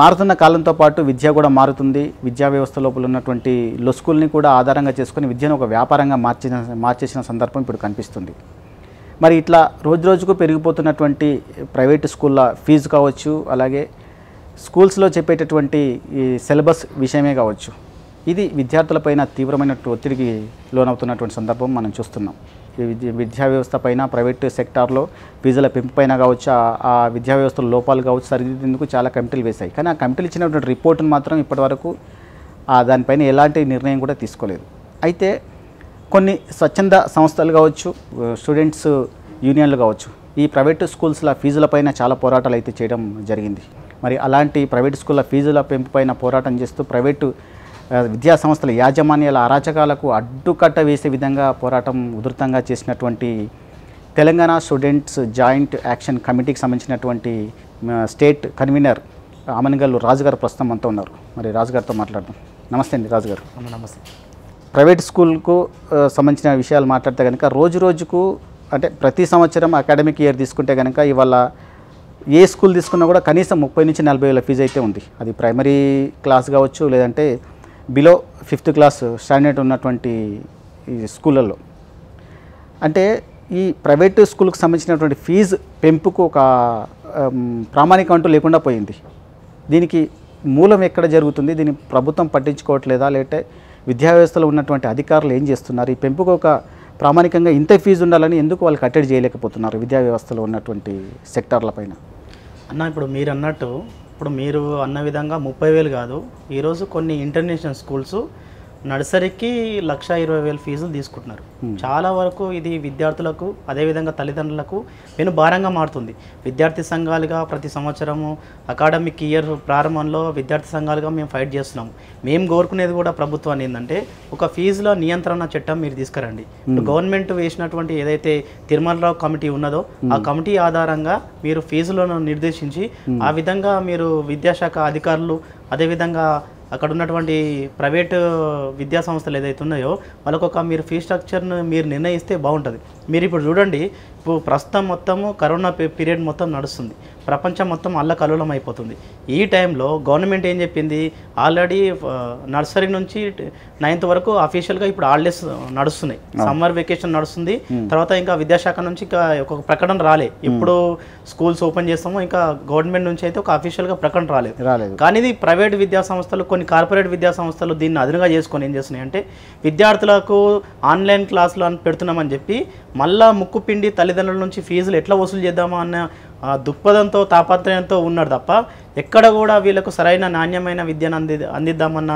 మారుతున్న కాలంతో పాటు విద్య కూడా మారుతుంది విద్యా వ్యవస్థ లోపల ఉన్నటువంటి లొసుకుల్ని కూడా ఆధారంగా చేసుకుని విద్యను ఒక వ్యాపారంగా మార్చిన మార్చేసిన సందర్భం ఇప్పుడు కనిపిస్తుంది మరి ఇట్లా రోజు రోజుకు పెరిగిపోతున్నటువంటి ప్రైవేటు స్కూళ్ళ ఫీజు కావచ్చు అలాగే స్కూల్స్లో చెప్పేటటువంటి ఈ సిలబస్ విషయమే కావచ్చు ఇది విద్యార్థులపైన తీవ్రమైన ఒత్తిడికి లోనవుతున్నటువంటి సందర్భం మనం చూస్తున్నాం విద్యా వ్యవస్థ పైన ప్రైవేట్ సెక్టార్లో ఫీజుల పెంపు పైన కావచ్చు ఆ విద్యా వ్యవస్థలో లోపాలు కావచ్చు సరిదిద్దేందుకు చాలా కమిటీలు వేశాయి కానీ ఆ కమిటీలు ఇచ్చినటువంటి రిపోర్టును మాత్రం ఇప్పటివరకు దానిపైన ఎలాంటి నిర్ణయం కూడా తీసుకోలేదు అయితే కొన్ని స్వచ్ఛంద సంస్థలు కావచ్చు స్టూడెంట్స్ యూనియన్లు కావచ్చు ఈ ప్రైవేట్ స్కూల్స్ల పైన చాలా పోరాటాలు అయితే చేయడం జరిగింది మరి అలాంటి ప్రైవేట్ స్కూళ్ళ ఫీజుల పెంపుపైన పోరాటం చేస్తూ ప్రైవేటు విద్యా సంస్థల యాజమాన్యాల అరాచకాలకు అడ్డుకట్ట వేసే విధంగా పోరాటం ఉధృతంగా చేసినటువంటి తెలంగాణ స్టూడెంట్స్ జాయింట్ యాక్షన్ కమిటీకి సంబంధించినటువంటి స్టేట్ కన్వీనర్ అమనగల్లు రాజుగారు ప్రస్తుతం అంతా ఉన్నారు మరి రాజుగారితో మాట్లాడదాం నమస్తే అండి రాజుగారు నమస్తే ప్రైవేట్ స్కూల్కు సంబంధించిన విషయాలు మాట్లాడితే కనుక రోజు రోజుకు అంటే ప్రతి సంవత్సరం అకాడమిక్ ఇయర్ తీసుకుంటే కనుక ఇవాళ ఏ స్కూల్ తీసుకున్నా కూడా కనీసం ముప్పై నుంచి నలభై వేల ఫీజు అయితే ఉంది అది ప్రైమరీ క్లాస్ కావచ్చు లేదంటే బిలో ఫిఫ్త్ క్లాస్ స్టాండర్డ్ ఉన్నటువంటి ఈ స్కూళ్ళల్లో అంటే ఈ ప్రైవేట్ స్కూల్కి సంబంధించినటువంటి ఫీజు పెంపుకు ఒక ప్రామాణిక అంటూ లేకుండా పోయింది దీనికి మూలం ఎక్కడ జరుగుతుంది దీన్ని ప్రభుత్వం పట్టించుకోవట్లేదా లేదంటే విద్యా వ్యవస్థలో ఉన్నటువంటి అధికారులు ఏం చేస్తున్నారు ఈ పెంపుకు ఒక ప్రామాణికంగా ఇంత ఫీజు ఉండాలని ఎందుకు వాళ్ళు కట్టడి చేయలేకపోతున్నారు విద్యా వ్యవస్థలో ఉన్నటువంటి సెక్టార్ల పైన అన్న ఇప్పుడు మీరు అన్నట్టు ఇప్పుడు మీరు అన్న విధంగా ముప్పై వేలు కాదు ఈరోజు కొన్ని ఇంటర్నేషనల్ స్కూల్స్ నర్సరీకి లక్ష ఇరవై వేల ఫీజులు తీసుకుంటున్నారు hmm. చాలా వరకు ఇది విద్యార్థులకు అదేవిధంగా తల్లిదండ్రులకు నేను భారంగా మారుతుంది విద్యార్థి సంఘాలుగా ప్రతి సంవత్సరము అకాడమిక్ ఇయర్ ప్రారంభంలో విద్యార్థి సంఘాలుగా మేము ఫైట్ చేస్తున్నాము మేము కోరుకునేది కూడా ప్రభుత్వాన్ని ఏంటంటే ఒక ఫీజులో నియంత్రణ చట్టం మీరు తీసుకురండి hmm. గవర్నమెంట్ వేసినటువంటి ఏదైతే తిరుమలరావు కమిటీ ఉన్నదో ఆ hmm. కమిటీ ఆధారంగా మీరు ఫీజులను నిర్దేశించి ఆ విధంగా మీరు విద్యాశాఖ అధికారులు అదేవిధంగా అక్కడ ఉన్నటువంటి ప్రైవేటు విద్యా సంస్థలు ఏదైతే ఉన్నాయో వాళ్ళకొక మీరు ఫీ స్ట్రక్చర్ను మీరు నిర్ణయిస్తే బాగుంటుంది మీరు ఇప్పుడు చూడండి ఇప్పుడు ప్రస్తుతం మొత్తము కరోనా పీరియడ్ మొత్తం నడుస్తుంది ప్రపంచం మొత్తం అల్లకల్లోలం అయిపోతుంది ఈ టైంలో గవర్నమెంట్ ఏం చెప్పింది ఆల్రెడీ నర్సరీ నుంచి నైన్త్ వరకు అఫీషియల్గా ఇప్పుడు హాలిడేస్ నడుస్తున్నాయి సమ్మర్ వెకేషన్ నడుస్తుంది తర్వాత ఇంకా విద్యాశాఖ నుంచి ఇంకా ఒక ప్రకటన రాలే ఇప్పుడు స్కూల్స్ ఓపెన్ చేస్తామో ఇంకా గవర్నమెంట్ నుంచి అయితే ఒక అఫీషియల్గా ప్రకటన రాలేదు కానీ ఇది ప్రైవేట్ విద్యా సంస్థలు కొన్ని కార్పొరేట్ విద్యా సంస్థలు దీన్ని అదనంగా చేసుకొని ఏం చేస్తున్నాయి అంటే విద్యార్థులకు ఆన్లైన్ క్లాసులు అని పెడుతున్నామని చెప్పి మళ్ళా ముక్కు పిండి తల్లిదండ్రుల నుంచి ఫీజులు ఎట్లా వసూలు చేద్దామా అన్న దుక్పథంతో తాపత్రయంతో ఉన్నాడు తప్ప ఎక్కడ కూడా వీళ్ళకు సరైన నాణ్యమైన విద్యను అంది అందిద్దామన్న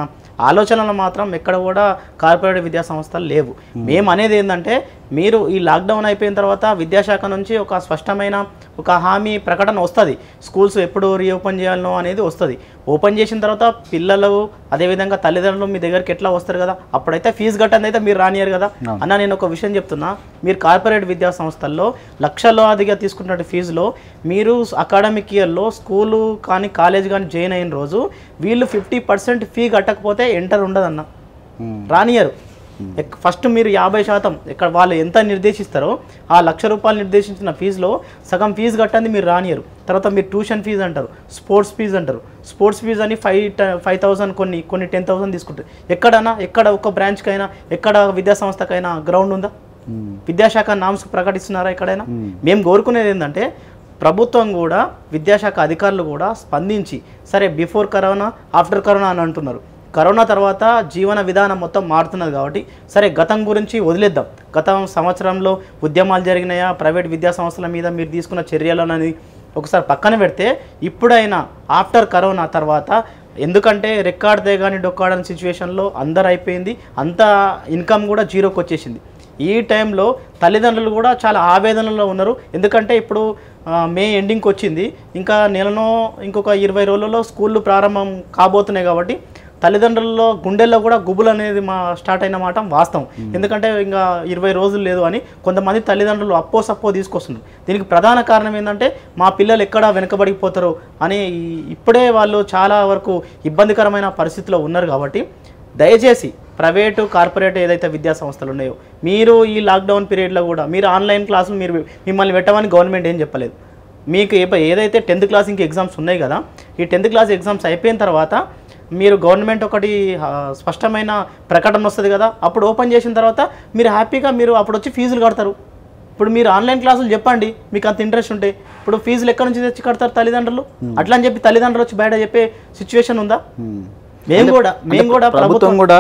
ఆలోచనలు మాత్రం ఎక్కడ కూడా కార్పొరేట్ విద్యా సంస్థలు లేవు మేము అనేది ఏంటంటే మీరు ఈ లాక్డౌన్ అయిపోయిన తర్వాత విద్యాశాఖ నుంచి ఒక స్పష్టమైన ఒక హామీ ప్రకటన వస్తుంది స్కూల్స్ ఎప్పుడు రీఓపెన్ చేయాలనో అనేది వస్తుంది ఓపెన్ చేసిన తర్వాత పిల్లలు అదేవిధంగా తల్లిదండ్రులు మీ దగ్గరికి ఎట్లా వస్తారు కదా అప్పుడైతే ఫీజు కట్టని అయితే మీరు రానియారు కదా అన్న నేను ఒక విషయం చెప్తున్నా మీరు కార్పొరేట్ విద్యా సంస్థల్లో లక్షలాదిగా తీసుకున్న ఫీజులో మీరు అకాడమిక్ ఇయర్లో స్కూలు కానీ కాలేజ్ కానీ జాయిన్ అయిన రోజు వీళ్ళు ఫిఫ్టీ పర్సెంట్ ఫీ కట్టకపోతే ఎంటర్ ఉండదన్న రానియరు ఫస్ట్ మీరు యాభై శాతం ఇక్కడ వాళ్ళు ఎంత నిర్దేశిస్తారో ఆ లక్ష రూపాయలు నిర్దేశించిన ఫీజులో సగం ఫీజు కట్టండి మీరు రానియరు తర్వాత మీరు ట్యూషన్ ఫీజు అంటారు స్పోర్ట్స్ ఫీజు అంటారు స్పోర్ట్స్ ఫీజు అని ఫైవ్ ఫైవ్ థౌసండ్ కొన్ని కొన్ని టెన్ థౌసండ్ తీసుకుంటారు ఎక్కడన్నా ఎక్కడ ఒక బ్రాంచ్కైనా ఎక్కడ విద్యా సంస్థకైనా గ్రౌండ్ ఉందా విద్యాశాఖ నామ్స్ ప్రకటిస్తున్నారా ఎక్కడైనా మేము కోరుకునేది ఏంటంటే ప్రభుత్వం కూడా విద్యాశాఖ అధికారులు కూడా స్పందించి సరే బిఫోర్ కరోనా ఆఫ్టర్ కరోనా అని అంటున్నారు కరోనా తర్వాత జీవన విధానం మొత్తం మారుతున్నది కాబట్టి సరే గతం గురించి వదిలేద్దాం గత సంవత్సరంలో ఉద్యమాలు జరిగినాయా ప్రైవేట్ విద్యా సంస్థల మీద మీరు తీసుకున్న చర్యలు అనేది ఒకసారి పక్కన పెడితే ఇప్పుడైనా ఆఫ్టర్ కరోనా తర్వాత ఎందుకంటే రికార్డ్ కానీ డొక్కాడని సిచ్యువేషన్లో అందరు అయిపోయింది అంత ఇన్కమ్ కూడా జీరోకి వచ్చేసింది ఈ టైంలో తల్లిదండ్రులు కూడా చాలా ఆవేదనలో ఉన్నారు ఎందుకంటే ఇప్పుడు మే ఎండింగ్కి వచ్చింది ఇంకా నెలనో ఇంకొక ఇరవై రోజులలో స్కూళ్ళు ప్రారంభం కాబోతున్నాయి కాబట్టి తల్లిదండ్రుల్లో గుండెల్లో కూడా గుబులు అనేది మా స్టార్ట్ అయిన మాట వాస్తవం ఎందుకంటే ఇంకా ఇరవై రోజులు లేదు అని కొంతమంది తల్లిదండ్రులు అప్పో సప్పో తీసుకొస్తున్నారు దీనికి ప్రధాన కారణం ఏంటంటే మా పిల్లలు ఎక్కడ వెనకబడిపోతారు అని ఇప్పుడే వాళ్ళు చాలా వరకు ఇబ్బందికరమైన పరిస్థితిలో ఉన్నారు కాబట్టి దయచేసి ప్రైవేటు కార్పొరేట్ ఏదైతే విద్యా సంస్థలు ఉన్నాయో మీరు ఈ లాక్డౌన్ పీరియడ్లో కూడా మీరు ఆన్లైన్ క్లాసులు మీరు మిమ్మల్ని పెట్టమని గవర్నమెంట్ ఏం చెప్పలేదు మీకు ఏదైతే టెన్త్ క్లాస్ ఇంక ఎగ్జామ్స్ ఉన్నాయి కదా ఈ టెన్త్ క్లాస్ ఎగ్జామ్స్ అయిపోయిన తర్వాత మీరు గవర్నమెంట్ ఒకటి స్పష్టమైన ప్రకటన వస్తుంది కదా అప్పుడు ఓపెన్ చేసిన తర్వాత మీరు హ్యాపీగా మీరు అప్పుడు వచ్చి ఫీజులు కడతారు ఇప్పుడు మీరు ఆన్లైన్ క్లాసులు చెప్పండి మీకు అంత ఇంట్రెస్ట్ ఉంటే ఇప్పుడు ఫీజులు ఎక్కడి నుంచి తెచ్చి కడతారు తల్లిదండ్రులు అట్లా అని చెప్పి తల్లిదండ్రులు వచ్చి బయట చెప్పే సిచ్యువేషన్ ఉందా మేము కూడా మేము కూడా ప్రభుత్వం కూడా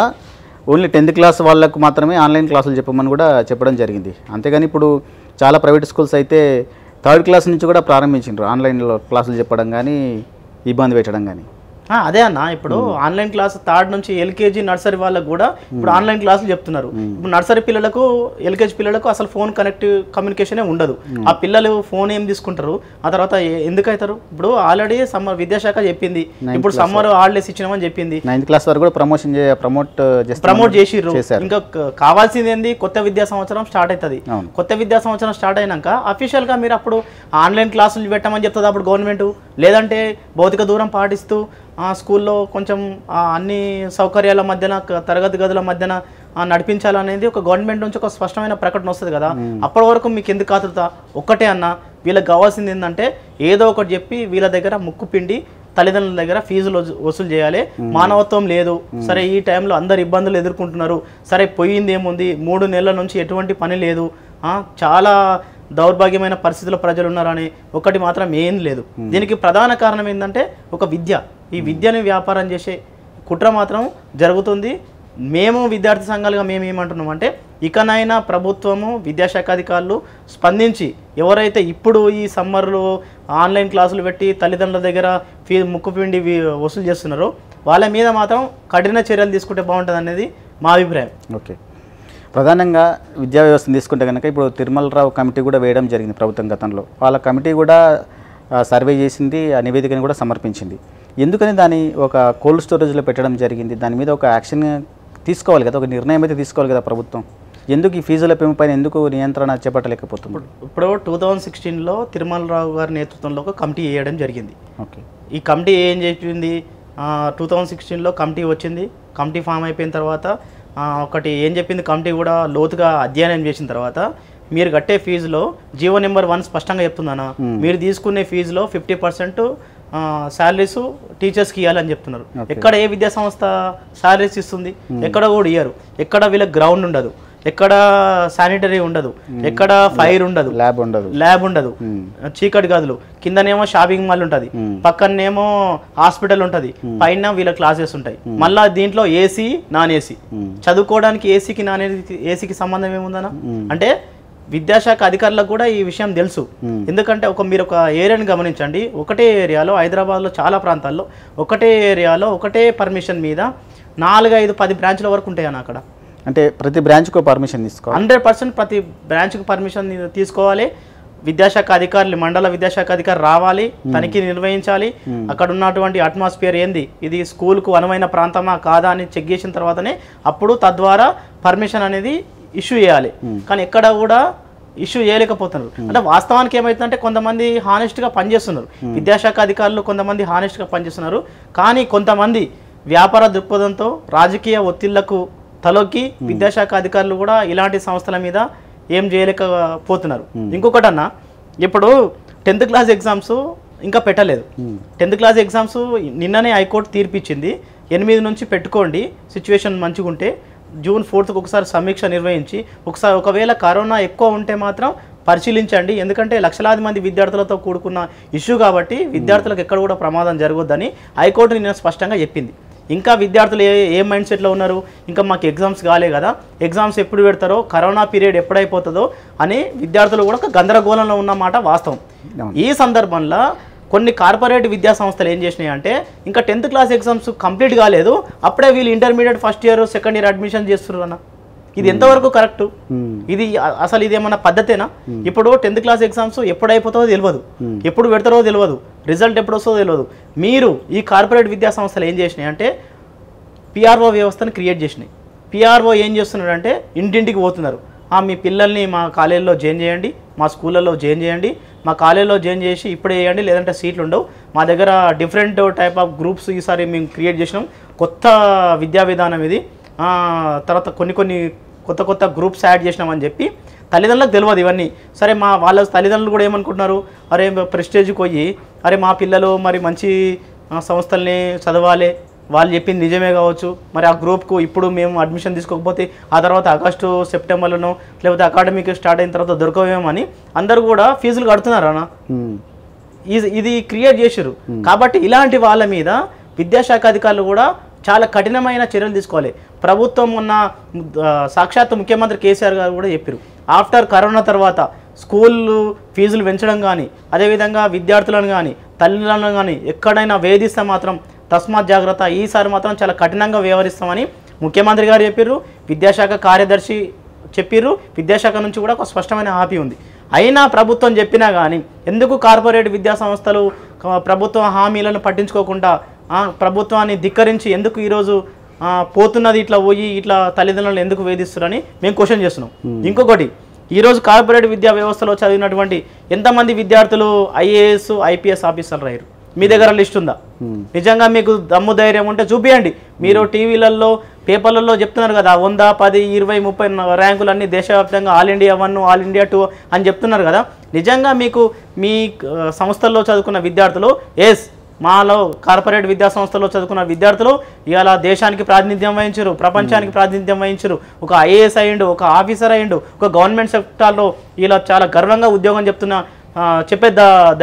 ఓన్లీ టెన్త్ క్లాస్ వాళ్ళకు మాత్రమే ఆన్లైన్ క్లాసులు చెప్పమని కూడా చెప్పడం జరిగింది అంతేగాని ఇప్పుడు చాలా ప్రైవేట్ స్కూల్స్ అయితే థర్డ్ క్లాస్ నుంచి కూడా ప్రారంభించారు ఆన్లైన్లో క్లాసులు చెప్పడం కానీ ఇబ్బంది పెట్టడం కానీ అదే అన్న ఇప్పుడు ఆన్లైన్ క్లాస్ థర్డ్ నుంచి ఎల్కేజీ నర్సరీ వాళ్ళకు కూడా ఇప్పుడు ఆన్లైన్ క్లాసులు చెప్తున్నారు ఇప్పుడు నర్సరీ పిల్లలకు ఎల్కేజీ పిల్లలకు అసలు ఫోన్ కనెక్ట్ కమ్యూనికేషన్ ఉండదు ఆ పిల్లలు ఫోన్ ఏం తీసుకుంటారు ఆ తర్వాత ఎందుకు అవుతారు ఇప్పుడు ఆల్రెడీ సమ్మర్ విద్యాశాఖ చెప్పింది ఇప్పుడు సమ్మర్ హాలిడేస్ ఇచ్చినామని చెప్పింది నైన్త్ క్లాస్ వరకు కూడా ప్రమోషన్ ప్రమోట్ ప్రమోట్ చేసిర్రు ఇంకా కావాల్సింది ఏంది కొత్త విద్యా సంవత్సరం స్టార్ట్ అవుతుంది కొత్త విద్యా సంవత్సరం స్టార్ట్ అయినాక గా మీరు అప్పుడు ఆన్లైన్ క్లాసులు పెట్టమని చెప్తుంది అప్పుడు గవర్నమెంట్ లేదంటే భౌతిక దూరం పాటిస్తూ ఆ స్కూల్లో కొంచెం అన్ని సౌకర్యాల మధ్యన తరగతి గదుల మధ్యన నడిపించాలనేది ఒక గవర్నమెంట్ నుంచి ఒక స్పష్టమైన ప్రకటన వస్తుంది కదా అప్పటి వరకు మీకు ఎందుకు ఆతృత ఒక్కటే అన్న వీళ్ళకి కావాల్సింది ఏంటంటే ఏదో ఒకటి చెప్పి వీళ్ళ దగ్గర ముక్కు పిండి తల్లిదండ్రుల దగ్గర ఫీజులు వసూలు చేయాలి మానవత్వం లేదు సరే ఈ టైంలో అందరు ఇబ్బందులు ఎదుర్కొంటున్నారు సరే పోయింది ఏముంది మూడు నెలల నుంచి ఎటువంటి పని లేదు చాలా దౌర్భాగ్యమైన పరిస్థితుల్లో ప్రజలు ఉన్నారని ఒకటి మాత్రం ఏం లేదు దీనికి ప్రధాన కారణం ఏంటంటే ఒక విద్య ఈ విద్యను వ్యాపారం చేసే కుట్ర మాత్రం జరుగుతుంది మేము విద్యార్థి సంఘాలుగా మేము ఏమంటున్నాం అంటే ఇకనైనా ప్రభుత్వము విద్యాశాఖ అధికారులు స్పందించి ఎవరైతే ఇప్పుడు ఈ సమ్మర్లు ఆన్లైన్ క్లాసులు పెట్టి తల్లిదండ్రుల దగ్గర ఫీ ముక్కుపిండి వసూలు చేస్తున్నారో వాళ్ళ మీద మాత్రం కఠిన చర్యలు తీసుకుంటే బాగుంటుంది అనేది మా అభిప్రాయం ఓకే ప్రధానంగా విద్యా వ్యవస్థను తీసుకుంటే కనుక ఇప్పుడు తిరుమల రావు కమిటీ కూడా వేయడం జరిగింది ప్రభుత్వం గతంలో వాళ్ళ కమిటీ కూడా సర్వే చేసింది ఆ నివేదికను కూడా సమర్పించింది ఎందుకని దాన్ని ఒక కోల్డ్ స్టోరేజ్లో పెట్టడం జరిగింది దాని మీద ఒక యాక్షన్ తీసుకోవాలి కదా ఒక నిర్ణయం అయితే తీసుకోవాలి కదా ప్రభుత్వం ఎందుకు ఈ ఫీజుల పెంపుపైన ఎందుకు నియంత్రణ చేపట్టలేకపోతుంది ఇప్పుడు టూ థౌజండ్ సిక్స్టీన్లో తిరుమలరావు గారి నేతృత్వంలో ఒక కమిటీ వేయడం జరిగింది ఓకే ఈ కమిటీ ఏం చెప్పింది టూ థౌజండ్ సిక్స్టీన్లో కమిటీ వచ్చింది కమిటీ ఫామ్ అయిపోయిన తర్వాత ఒకటి ఏం చెప్పింది కమిటీ కూడా లోతుగా అధ్యయనం చేసిన తర్వాత మీరు కట్టే ఫీజులో జీవో నెంబర్ వన్ స్పష్టంగా చెప్తుందన్న మీరు తీసుకునే ఫీజులో ఫిఫ్టీ పర్సెంట్ శాలరీస్ టీచర్స్కి ఇవ్వాలని చెప్తున్నారు ఎక్కడ ఏ విద్యా సంస్థ శాలరీస్ ఇస్తుంది ఎక్కడ కూడా ఇయ్యరు ఎక్కడ వీళ్ళకి గ్రౌండ్ ఉండదు ఎక్కడ శానిటరీ ఉండదు ఎక్కడ ఫైర్ ఉండదు ల్యాబ్ ఉండదు ల్యాబ్ ఉండదు చీకటి గదులు కిందనేమో షాపింగ్ మాల్ ఉంటుంది పక్కనేమో హాస్పిటల్ ఉంటుంది పైన వీళ్ళ క్లాసెస్ ఉంటాయి మళ్ళా దీంట్లో ఏసీ నాన్ ఏసీ చదువుకోవడానికి ఏసీకి నాన్ ఏసీకి సంబంధం ఏముందనా అంటే విద్యాశాఖ అధికారులకు కూడా ఈ విషయం తెలుసు ఎందుకంటే ఒక మీరు ఒక ఏరియాని గమనించండి ఒకటే ఏరియాలో హైదరాబాద్లో చాలా ప్రాంతాల్లో ఒకటే ఏరియాలో ఒకటే పర్మిషన్ మీద నాలుగైదు పది బ్రాంచ్ల వరకు ఉంటాయి అక్కడ అంటే ప్రతి బ్రాంచ్కు పర్మిషన్ తీసుకోవాలి హండ్రెడ్ పర్సెంట్ ప్రతి బ్రాంచ్కు పర్మిషన్ తీసుకోవాలి విద్యాశాఖ అధికారులు మండల విద్యాశాఖ అధికారులు రావాలి తనిఖీ నిర్వహించాలి అక్కడ ఉన్నటువంటి అట్మాస్ఫియర్ ఏంది ఇది స్కూల్కు అనువైన ప్రాంతమా కాదా అని చెక్ చేసిన తర్వాతనే అప్పుడు తద్వారా పర్మిషన్ అనేది ఇష్యూ చేయాలి hmm. కానీ ఎక్కడ కూడా ఇష్యూ చేయలేకపోతున్నారు hmm. అంటే వాస్తవానికి ఏమైతుందంటే కొంతమంది గా పనిచేస్తున్నారు hmm. విద్యాశాఖ అధికారులు కొంతమంది గా పనిచేస్తున్నారు కానీ కొంతమంది వ్యాపార దృక్పథంతో రాజకీయ ఒత్తిళ్లకు తలొక్కి విద్యాశాఖ అధికారులు కూడా ఇలాంటి సంస్థల మీద ఏం చేయలేకపోతున్నారు ఇంకొకటన్నా ఇప్పుడు టెన్త్ క్లాస్ ఎగ్జామ్స్ ఇంకా పెట్టలేదు టెన్త్ క్లాస్ ఎగ్జామ్స్ నిన్ననే హైకోర్టు తీర్పిచ్చింది ఎనిమిది నుంచి పెట్టుకోండి సిచ్యువేషన్ మంచిగా ఉంటే జూన్ ఫోర్త్కి ఒకసారి సమీక్ష నిర్వహించి ఒకసారి ఒకవేళ కరోనా ఎక్కువ ఉంటే మాత్రం పరిశీలించండి ఎందుకంటే లక్షలాది మంది విద్యార్థులతో కూడుకున్న ఇష్యూ కాబట్టి విద్యార్థులకు ఎక్కడ కూడా ప్రమాదం జరగొద్దని హైకోర్టు నిన్న స్పష్టంగా చెప్పింది ఇంకా విద్యార్థులు ఏ ఏ మైండ్ సెట్లో ఉన్నారు ఇంకా మాకు ఎగ్జామ్స్ కాలే కదా ఎగ్జామ్స్ ఎప్పుడు పెడతారో కరోనా పీరియడ్ ఎప్పుడైపోతుందో అని విద్యార్థులు కూడా ఒక గందరగోళంలో ఉన్నమాట వాస్తవం ఈ సందర్భంలో కొన్ని కార్పొరేట్ విద్యా సంస్థలు ఏం చేసినాయి అంటే ఇంకా టెన్త్ క్లాస్ ఎగ్జామ్స్ కంప్లీట్ కాలేదు అప్పుడే వీళ్ళు intermediate first year second year admission చేస్తున్నారు అన్న ఇది ఎంతవరకు కరెక్ట్ ఇది అసలు ఇది ఏమన్నా పద్ధతేనా ఇప్పుడు టెన్త్ క్లాస్ ఎగ్జామ్స్ ఎప్పుడు అయిపోతుందో తెలియదు ఎప్పుడు పెడతారో తెలియదు రిజల్ట్ ఎప్పుడు వస్తుందో తెలియదు మీరు ఈ కార్పొరేట్ విద్యా సంస్థలు ఏం చేసినాయి అంటే పిఆర్ఓ వ్యవస్థను క్రియేట్ చేసినాయి పిఆర్ఓ ఏం అంటే ఇంటింటికి పోతున్నారు మీ పిల్లల్ని మా కాలేజీలో జాయిన్ చేయండి మా స్కూళ్ళల్లో జాయిన్ చేయండి మా కాలేజీలో జాయిన్ చేసి ఇప్పుడే వేయండి లేదంటే సీట్లు ఉండవు మా దగ్గర డిఫరెంట్ టైప్ ఆఫ్ గ్రూప్స్ ఈసారి మేము క్రియేట్ చేసినాం కొత్త విద్యా విధానం ఇది తర్వాత కొన్ని కొన్ని కొత్త కొత్త గ్రూప్స్ యాడ్ చేసినామని చెప్పి తల్లిదండ్రులకు తెలియదు ఇవన్నీ సరే మా వాళ్ళ తల్లిదండ్రులు కూడా ఏమనుకుంటున్నారు అరే ప్రెస్టేజ్కి పోయి అరే మా పిల్లలు మరి మంచి సంస్థల్ని చదవాలి వాళ్ళు చెప్పింది నిజమే కావచ్చు మరి ఆ గ్రూప్కు ఇప్పుడు మేము అడ్మిషన్ తీసుకోకపోతే ఆ తర్వాత ఆగస్టు సెప్టెంబర్లోనో లేకపోతే అకాడమిక్ స్టార్ట్ అయిన తర్వాత దొరకవేమని అందరూ కూడా ఫీజులు కడుతున్నారు అన్న ఇది క్రియేట్ చేశారు కాబట్టి ఇలాంటి వాళ్ళ మీద విద్యాశాఖ అధికారులు కూడా చాలా కఠినమైన చర్యలు తీసుకోవాలి ప్రభుత్వం ఉన్న సాక్షాత్ ముఖ్యమంత్రి కేసీఆర్ గారు కూడా చెప్పారు ఆఫ్టర్ కరోనా తర్వాత స్కూళ్ళు ఫీజులు పెంచడం కానీ అదేవిధంగా విద్యార్థులను కానీ తల్లిదండ్రులను కానీ ఎక్కడైనా వేధిస్తే మాత్రం తస్మాత్ జాగ్రత్త ఈసారి మాత్రం చాలా కఠినంగా వ్యవహరిస్తామని ముఖ్యమంత్రి గారు చెప్పారు విద్యాశాఖ కార్యదర్శి చెప్పిర్రు విద్యాశాఖ నుంచి కూడా ఒక స్పష్టమైన హామీ ఉంది అయినా ప్రభుత్వం చెప్పినా కానీ ఎందుకు కార్పొరేట్ విద్యా సంస్థలు ప్రభుత్వ హామీలను పట్టించుకోకుండా ప్రభుత్వాన్ని ధిక్కరించి ఎందుకు ఈరోజు పోతున్నది ఇట్లా పోయి ఇట్లా తల్లిదండ్రులను ఎందుకు వేధిస్తున్నారని మేము క్వశ్చన్ చేస్తున్నాం ఇంకొకటి ఈరోజు కార్పొరేట్ విద్యా వ్యవస్థలో చదివినటువంటి ఎంతమంది విద్యార్థులు ఐఏఎస్ ఐపీఎస్ ఆఫీసర్లు అయ్యారు మీ దగ్గర లిస్ట్ ఉందా నిజంగా మీకు దమ్ము ధైర్యం ఉంటే చూపియండి మీరు టీవీలలో పేపర్లలో చెప్తున్నారు కదా వంద పది ఇరవై ముప్పై ర్యాంకులు అన్ని దేశవ్యాప్తంగా all India one all India two అని చెప్తున్నారు కదా నిజంగా మీకు మీ సంస్థల్లో చదువుకున్న విద్యార్థులు ఎస్ మాలో కార్పొరేట్ విద్యా సంస్థలో చదువుకున్న విద్యార్థులు ఇవాళ దేశానికి ప్రాతినిధ్యం వహించరు ప్రపంచానికి ప్రాతినిధ్యం వహించరు ఒక ఐఏఎస్ అయ్యిండు ఒక ఆఫీసర్ అయ్యిండు ఒక గవర్నమెంట్ సెక్టార్లో ఇలా చాలా గర్వంగా ఉద్యోగం చెప్తున్న చెప్పే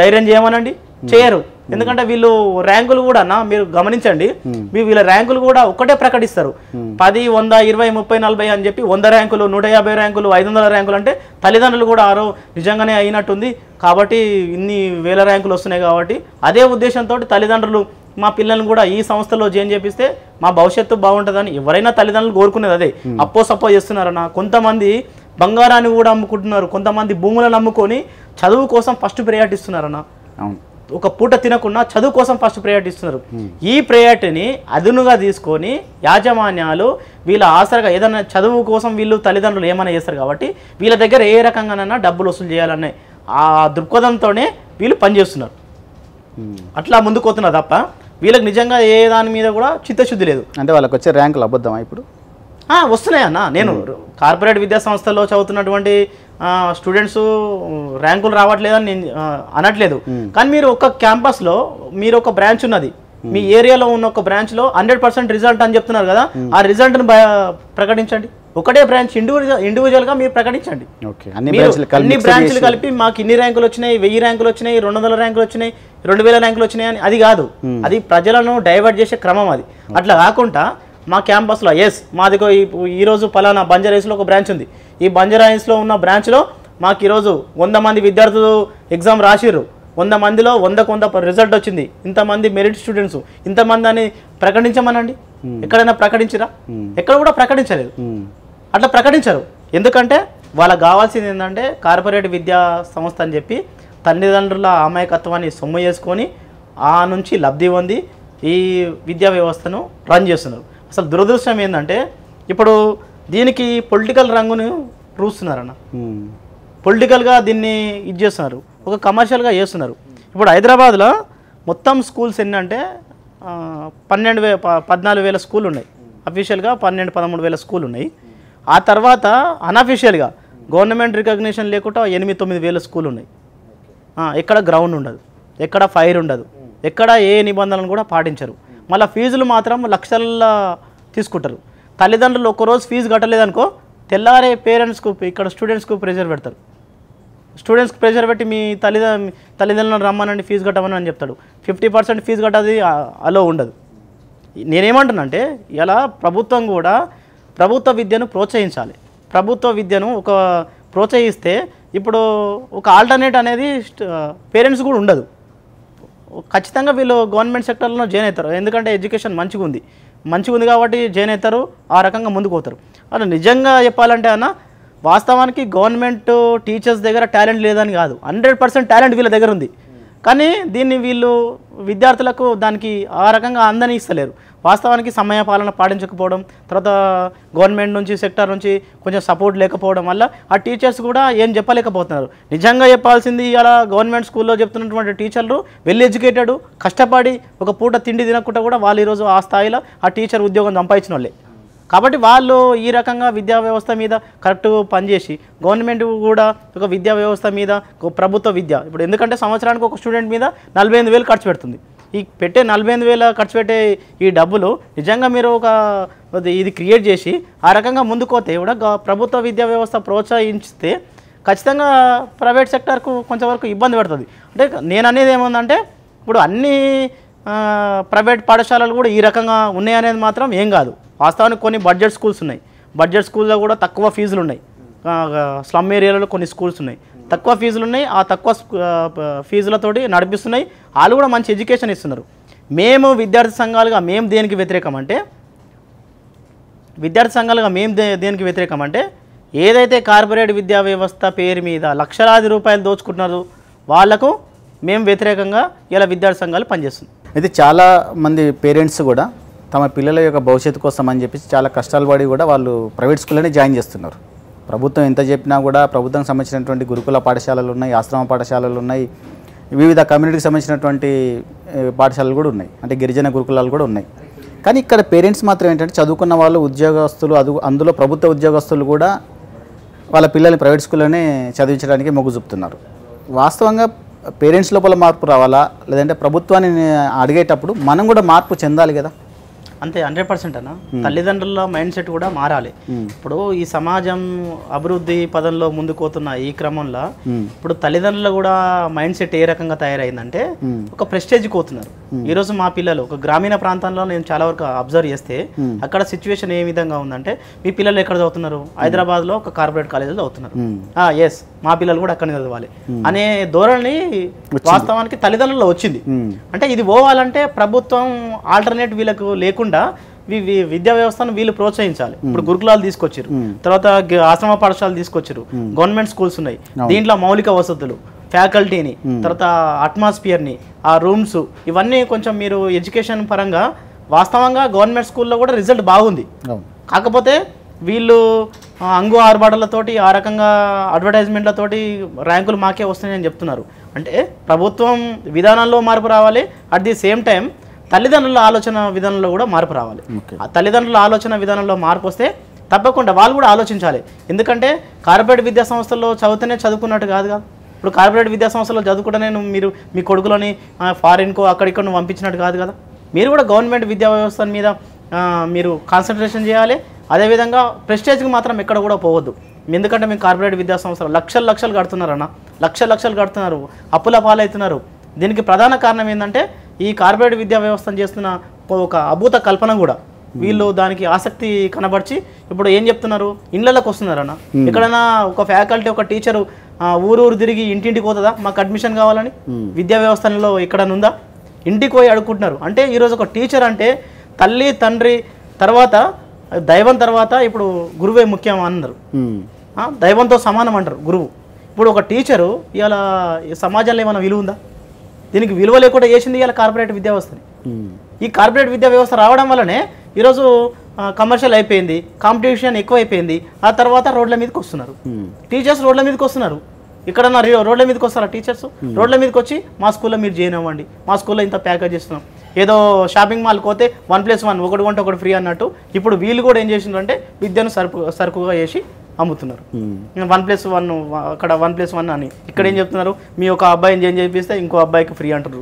ధైర్యం చేయమనండి చేయరు ఎందుకంటే వీళ్ళు ర్యాంకులు కూడా అన్న మీరు గమనించండి మీ వీళ్ళ ర్యాంకులు కూడా ఒకటే ప్రకటిస్తారు పది వంద ఇరవై ముప్పై నలభై అని చెప్పి వంద ర్యాంకులు నూట యాభై ర్యాంకులు ఐదు వందల ర్యాంకులు అంటే తల్లిదండ్రులు కూడా ఆరో నిజంగానే అయినట్టుంది కాబట్టి ఇన్ని వేల ర్యాంకులు వస్తున్నాయి కాబట్టి అదే ఉద్దేశంతో తల్లిదండ్రులు మా పిల్లల్ని కూడా ఈ సంస్థలో జాయిన్ చేపిస్తే మా భవిష్యత్తు బాగుంటుందని ఎవరైనా తల్లిదండ్రులు కోరుకునేది అదే అప్పో సప్పో చేస్తున్నారన్న కొంతమంది బంగారాన్ని కూడా అమ్ముకుంటున్నారు కొంతమంది భూములను అమ్ముకొని చదువు కోసం ఫస్ట్ ప్రయాటిస్తున్నారన్న అవును ఒక పూట తినకుండా చదువు కోసం ఫస్ట్ ప్రయారిటీ ఇస్తున్నారు ఈ ప్రయారిటీని అదునుగా తీసుకొని యాజమాన్యాలు వీళ్ళ ఆసరగా ఏదైనా చదువు కోసం వీళ్ళు తల్లిదండ్రులు ఏమైనా చేస్తారు కాబట్టి వీళ్ళ దగ్గర ఏ రకంగానైనా డబ్బులు వసూలు చేయాలనే ఆ దృక్పథంతోనే వీళ్ళు పనిచేస్తున్నారు hmm. అట్లా ముందుకు పోతున్నారు తప్ప వీళ్ళకి నిజంగా ఏ దాని మీద కూడా చిత్తశుద్ధి లేదు అంటే వాళ్ళకి వచ్చే ర్యాంకులు అబద్ధమా ఇప్పుడు వస్తున్నాయి అన్న నేను కార్పొరేట్ విద్యా సంస్థల్లో చదువుతున్నటువంటి స్టూడెంట్స్ ర్యాంకులు రావట్లేదని నేను అనట్లేదు కానీ మీరు ఒక క్యాంపస్లో మీరు ఒక బ్రాంచ్ ఉన్నది మీ ఏరియాలో ఉన్న ఒక బ్రాంచ్లో హండ్రెడ్ పర్సెంట్ రిజల్ట్ అని చెప్తున్నారు కదా ఆ రిజల్ట్ని ప్రకటించండి ఒకటే బ్రాంచ్ ఇండివిజువల్ ఇండివిజువల్గా మీరు ప్రకటించండి అన్ని బ్రాంచ్లు కలిపి మాకు ఇన్ని ర్యాంకులు వచ్చినాయి వెయ్యి ర్యాంకులు వచ్చినాయి రెండు వందల ర్యాంకులు వచ్చినాయి రెండు వేల ర్యాంకులు వచ్చినాయి అని అది కాదు అది ప్రజలను డైవర్ట్ చేసే క్రమం అది అట్లా కాకుండా మా క్యాంపస్లో ఎస్ మాదిగో ఈరోజు పలానా బంజారాయిస్లో ఒక బ్రాంచ్ ఉంది ఈ బంజారాయిస్లో ఉన్న బ్రాంచ్లో మాకు ఈరోజు వంద మంది విద్యార్థులు ఎగ్జామ్ రాసిర్రు వంద మందిలో వందకు వంద రిజల్ట్ వచ్చింది ఇంతమంది మెరిట్ స్టూడెంట్స్ ఇంతమంది అని ప్రకటించమనండి ఎక్కడైనా ప్రకటించరా ఎక్కడ కూడా ప్రకటించలేదు అట్లా ప్రకటించరు ఎందుకంటే వాళ్ళకి కావాల్సింది ఏంటంటే కార్పొరేట్ విద్యా సంస్థ అని చెప్పి తల్లిదండ్రుల అమాయకత్వాన్ని సొమ్ము చేసుకొని ఆ నుంచి లబ్ధి పొంది ఈ విద్యా వ్యవస్థను రన్ చేస్తున్నారు అసలు దురదృష్టం ఏంటంటే ఇప్పుడు దీనికి పొలిటికల్ రంగుని రూస్తున్నారన్న పొలిటికల్గా దీన్ని ఇది చేస్తున్నారు ఒక కమర్షియల్గా చేస్తున్నారు ఇప్పుడు హైదరాబాద్లో మొత్తం స్కూల్స్ అంటే పన్నెండు వే పద్నాలుగు వేల స్కూల్ ఉన్నాయి అఫీషియల్గా పన్నెండు పదమూడు వేల స్కూల్ ఉన్నాయి ఆ తర్వాత అన్అఫీషియల్గా గవర్నమెంట్ రికగ్నిషన్ లేకుండా ఎనిమిది తొమ్మిది వేల స్కూల్ ఉన్నాయి ఎక్కడ గ్రౌండ్ ఉండదు ఎక్కడ ఫైర్ ఉండదు ఎక్కడ ఏ నిబంధనలను కూడా పాటించరు మళ్ళీ ఫీజులు మాత్రం లక్షల్లో తీసుకుంటారు తల్లిదండ్రులు ఒక్కరోజు ఫీజు కట్టలేదనుకో తెల్లారే పేరెంట్స్కు ఇక్కడ స్టూడెంట్స్కు ప్రెషర్ పెడతారు స్టూడెంట్స్కి ప్రెషర్ పెట్టి మీ తల్లిద తల్లిదండ్రులను రమ్మనండి ఫీజు కట్టమని అని చెప్తాడు ఫిఫ్టీ పర్సెంట్ ఫీజు కట్టది అలో ఉండదు నేనేమంటున్నానంటే ఇలా ప్రభుత్వం కూడా ప్రభుత్వ విద్యను ప్రోత్సహించాలి ప్రభుత్వ విద్యను ఒక ప్రోత్సహిస్తే ఇప్పుడు ఒక ఆల్టర్నేట్ అనేది పేరెంట్స్ కూడా ఉండదు ఖచ్చితంగా వీళ్ళు గవర్నమెంట్ సెక్టర్లో జాయిన్ అవుతారు ఎందుకంటే ఎడ్యుకేషన్ మంచిగా ఉంది మంచిగా ఉంది కాబట్టి జాయిన్ అవుతారు ఆ రకంగా ముందుకు పోతారు అలా నిజంగా చెప్పాలంటే అన్న వాస్తవానికి గవర్నమెంట్ టీచర్స్ దగ్గర టాలెంట్ లేదని కాదు హండ్రెడ్ పర్సెంట్ టాలెంట్ వీళ్ళ దగ్గర ఉంది కానీ దీన్ని వీళ్ళు విద్యార్థులకు దానికి ఆ రకంగా అందని ఇస్తలేరు వాస్తవానికి సమయ పాలన పాటించకపోవడం తర్వాత గవర్నమెంట్ నుంచి సెక్టార్ నుంచి కొంచెం సపోర్ట్ లేకపోవడం వల్ల ఆ టీచర్స్ కూడా ఏం చెప్పలేకపోతున్నారు నిజంగా చెప్పాల్సింది ఇవాళ గవర్నమెంట్ స్కూల్లో చెప్తున్నటువంటి టీచర్లు వెల్ ఎడ్యుకేటెడ్ కష్టపడి ఒక పూట తిండి తినకుండా కూడా వాళ్ళు ఈరోజు ఆ స్థాయిలో ఆ టీచర్ ఉద్యోగం సంపాదించిన వాళ్ళే కాబట్టి వాళ్ళు ఈ రకంగా విద్యా వ్యవస్థ మీద కరెక్ట్ పనిచేసి గవర్నమెంట్ కూడా ఒక విద్యా వ్యవస్థ మీద ప్రభుత్వ విద్య ఇప్పుడు ఎందుకంటే సంవత్సరానికి ఒక స్టూడెంట్ మీద నలభై వేలు ఖర్చు పెడుతుంది ఈ పెట్టే నలభై ఐదు వేల ఖర్చు పెట్టే ఈ డబ్బులు నిజంగా మీరు ఒక ఇది క్రియేట్ చేసి ఆ రకంగా ముందుకోతే కూడా ప్రభుత్వ విద్యా వ్యవస్థ ప్రోత్సహించితే ఖచ్చితంగా ప్రైవేట్ సెక్టర్కు కొంచెంవరకు ఇబ్బంది పడుతుంది అంటే నేను అనేది ఏముందంటే ఇప్పుడు అన్ని ప్రైవేట్ పాఠశాలలు కూడా ఈ రకంగా ఉన్నాయనేది మాత్రం ఏం కాదు వాస్తవానికి కొన్ని బడ్జెట్ స్కూల్స్ ఉన్నాయి బడ్జెట్ స్కూల్లో కూడా తక్కువ ఫీజులు ఉన్నాయి స్లమ్ ఏరియాలలో కొన్ని స్కూల్స్ ఉన్నాయి తక్కువ ఫీజులు ఉన్నాయి ఆ తక్కువ ఫీజులతోటి నడిపిస్తున్నాయి వాళ్ళు కూడా మంచి ఎడ్యుకేషన్ ఇస్తున్నారు మేము విద్యార్థి సంఘాలుగా మేము దేనికి వ్యతిరేకం అంటే విద్యార్థి సంఘాలుగా మేము దే దేనికి వ్యతిరేకం అంటే ఏదైతే కార్పొరేట్ విద్యా వ్యవస్థ పేరు మీద లక్షలాది రూపాయలు దోచుకుంటున్నారు వాళ్లకు మేము వ్యతిరేకంగా ఇలా విద్యార్థి సంఘాలు పనిచేస్తుంది అయితే చాలా మంది పేరెంట్స్ కూడా తమ పిల్లల యొక్క భవిష్యత్తు కోసం అని చెప్పేసి చాలా కష్టాలు పడి కూడా వాళ్ళు ప్రైవేట్ స్కూల్లోనే జాయిన్ చేస్తున్నారు ప్రభుత్వం ఎంత చెప్పినా కూడా ప్రభుత్వం సంబంధించినటువంటి గురుకుల పాఠశాలలు ఉన్నాయి ఆశ్రమ పాఠశాలలు ఉన్నాయి వివిధ కమ్యూనిటీకి సంబంధించినటువంటి పాఠశాలలు కూడా ఉన్నాయి అంటే గిరిజన గురుకులాలు కూడా ఉన్నాయి కానీ ఇక్కడ పేరెంట్స్ మాత్రం ఏంటంటే చదువుకున్న వాళ్ళు ఉద్యోగస్తులు అదు అందులో ప్రభుత్వ ఉద్యోగస్తులు కూడా వాళ్ళ పిల్లల్ని ప్రైవేట్ స్కూల్లోనే చదివించడానికి మొగ్గు చూపుతున్నారు వాస్తవంగా పేరెంట్స్ లోపల మార్పు రావాలా లేదంటే ప్రభుత్వాన్ని అడిగేటప్పుడు మనం కూడా మార్పు చెందాలి కదా అంతే హండ్రెడ్ పర్సెంట్ అన్న తల్లిదండ్రుల మైండ్ సెట్ కూడా మారాలి ఇప్పుడు ఈ సమాజం అభివృద్ధి పదంలో ముందుకుపోతున్న ఈ క్రమంలో ఇప్పుడు తల్లిదండ్రులు కూడా మైండ్ సెట్ ఏ రకంగా తయారైందంటే ఒక ప్రెస్టేజ్ పోతున్నారు ఈ రోజు మా పిల్లలు ఒక గ్రామీణ ప్రాంతంలో నేను చాలా వరకు అబ్జర్వ్ చేస్తే అక్కడ సిచ్యువేషన్ ఏ విధంగా ఉందంటే మీ పిల్లలు ఎక్కడ చదువుతున్నారు హైదరాబాద్లో ఒక కార్పొరేట్ కాలేజీలో చదువుతున్నారు ఎస్ మా పిల్లలు కూడా అక్కడ చదవాలి అనే ధోరణి వాస్తవానికి తల్లిదండ్రుల్లో వచ్చింది అంటే ఇది పోవాలంటే ప్రభుత్వం ఆల్టర్నేట్ వీళ్ళకు లేకుండా కాకుండా విద్యా వ్యవస్థను వీళ్ళు ప్రోత్సహించాలి ఇప్పుడు గురుకులాలు తీసుకొచ్చారు తర్వాత ఆశ్రమ పాఠశాలలు తీసుకొచ్చారు గవర్నమెంట్ స్కూల్స్ ఉన్నాయి దీంట్లో మౌలిక వసతులు ఫ్యాకల్టీని తర్వాత అట్మాస్ఫియర్ని ఆ రూమ్స్ ఇవన్నీ కొంచెం మీరు ఎడ్యుకేషన్ పరంగా వాస్తవంగా గవర్నమెంట్ స్కూల్లో కూడా రిజల్ట్ బాగుంది కాకపోతే వీళ్ళు అంగు ఆర్బాటలతోటి ఆ రకంగా అడ్వర్టైజ్మెంట్లతోటి ర్యాంకులు మాకే వస్తున్నాయని చెప్తున్నారు అంటే ప్రభుత్వం విధానంలో మార్పు రావాలి అట్ ది సేమ్ టైం తల్లిదండ్రుల ఆలోచన విధానంలో కూడా మార్పు రావాలి ఆ తల్లిదండ్రుల ఆలోచన విధానంలో మార్పు వస్తే తప్పకుండా వాళ్ళు కూడా ఆలోచించాలి ఎందుకంటే కార్పొరేట్ విద్యా సంస్థల్లో చదివితేనే చదువుకున్నట్టు కాదు కాదు ఇప్పుడు కార్పొరేట్ విద్యా సంస్థల్లో చదువుకుంటేనే మీరు మీ కొడుకులని ఫారిన్కో అక్కడిక్కడ పంపించినట్టు కాదు కదా మీరు కూడా గవర్నమెంట్ విద్యా వ్యవస్థ మీద మీరు కాన్సన్ట్రేషన్ చేయాలి అదేవిధంగా ప్రెస్టేజ్కి మాత్రం ఎక్కడ కూడా పోవద్దు ఎందుకంటే మేము కార్పొరేట్ విద్యా సంస్థలు లక్షలు లక్షలు కడుతున్నారన్న లక్ష లక్షలు కడుతున్నారు అప్పుల పాలవుతున్నారు దీనికి ప్రధాన కారణం ఏంటంటే ఈ కార్పొరేట్ విద్యా వ్యవస్థను చేస్తున్న ఒక అభూత కల్పన కూడా వీళ్ళు దానికి ఆసక్తి కనబరిచి ఇప్పుడు ఏం చెప్తున్నారు ఇండ్లలోకి వస్తున్నారన్న ఎక్కడన్నా ఒక ఫ్యాకల్టీ ఒక టీచరు ఊరు ఊరు తిరిగి ఇంటింటికి పోతుందా మాకు అడ్మిషన్ కావాలని విద్యా వ్యవస్థలో ఎక్కడనుందా ఇంటికి పోయి అడుగుతున్నారు అంటే ఈరోజు ఒక టీచర్ అంటే తల్లి తండ్రి తర్వాత దైవం తర్వాత ఇప్పుడు గురువే ముఖ్యం అన్నారు దైవంతో సమానం అంటారు గురువు ఇప్పుడు ఒక టీచరు ఇవాళ సమాజంలో ఏమైనా విలువ ఉందా దీనికి విలువ లేకుండా చేసింది ఇవాళ కార్పొరేట్ విద్యా వ్యవస్థని ఈ కార్పొరేట్ విద్యా వ్యవస్థ రావడం వల్లనే ఈరోజు కమర్షియల్ అయిపోయింది కాంపిటీషన్ ఎక్కువైపోయింది ఆ తర్వాత రోడ్ల మీదకి వస్తున్నారు hmm. టీచర్స్ రోడ్ల మీదకి వస్తున్నారు ఇక్కడ నా రోడ్ల మీదకి వస్తారా టీచర్స్ hmm. రోడ్ల మీదకి వచ్చి మా స్కూల్లో మీరు చేయనివ్వండి మా స్కూల్లో ఇంత ప్యాకేజ్ చేస్తున్నాం ఏదో షాపింగ్ మాల్ పోతే వన్ ప్లస్ వన్ ఒకటి కొంటే ఒకటి ఫ్రీ అన్నట్టు ఇప్పుడు వీళ్ళు కూడా ఏం అంటే విద్యను సరుకు సరుకుగా చేసి అమ్ముతున్నారు వన్ ప్లస్ వన్ అక్కడ వన్ ప్లస్ వన్ అని ఇక్కడ ఏం చెప్తున్నారు మీ ఒక అబ్బాయిని ఏం చేపిస్తే ఇంకో అబ్బాయికి ఫ్రీ అంటారు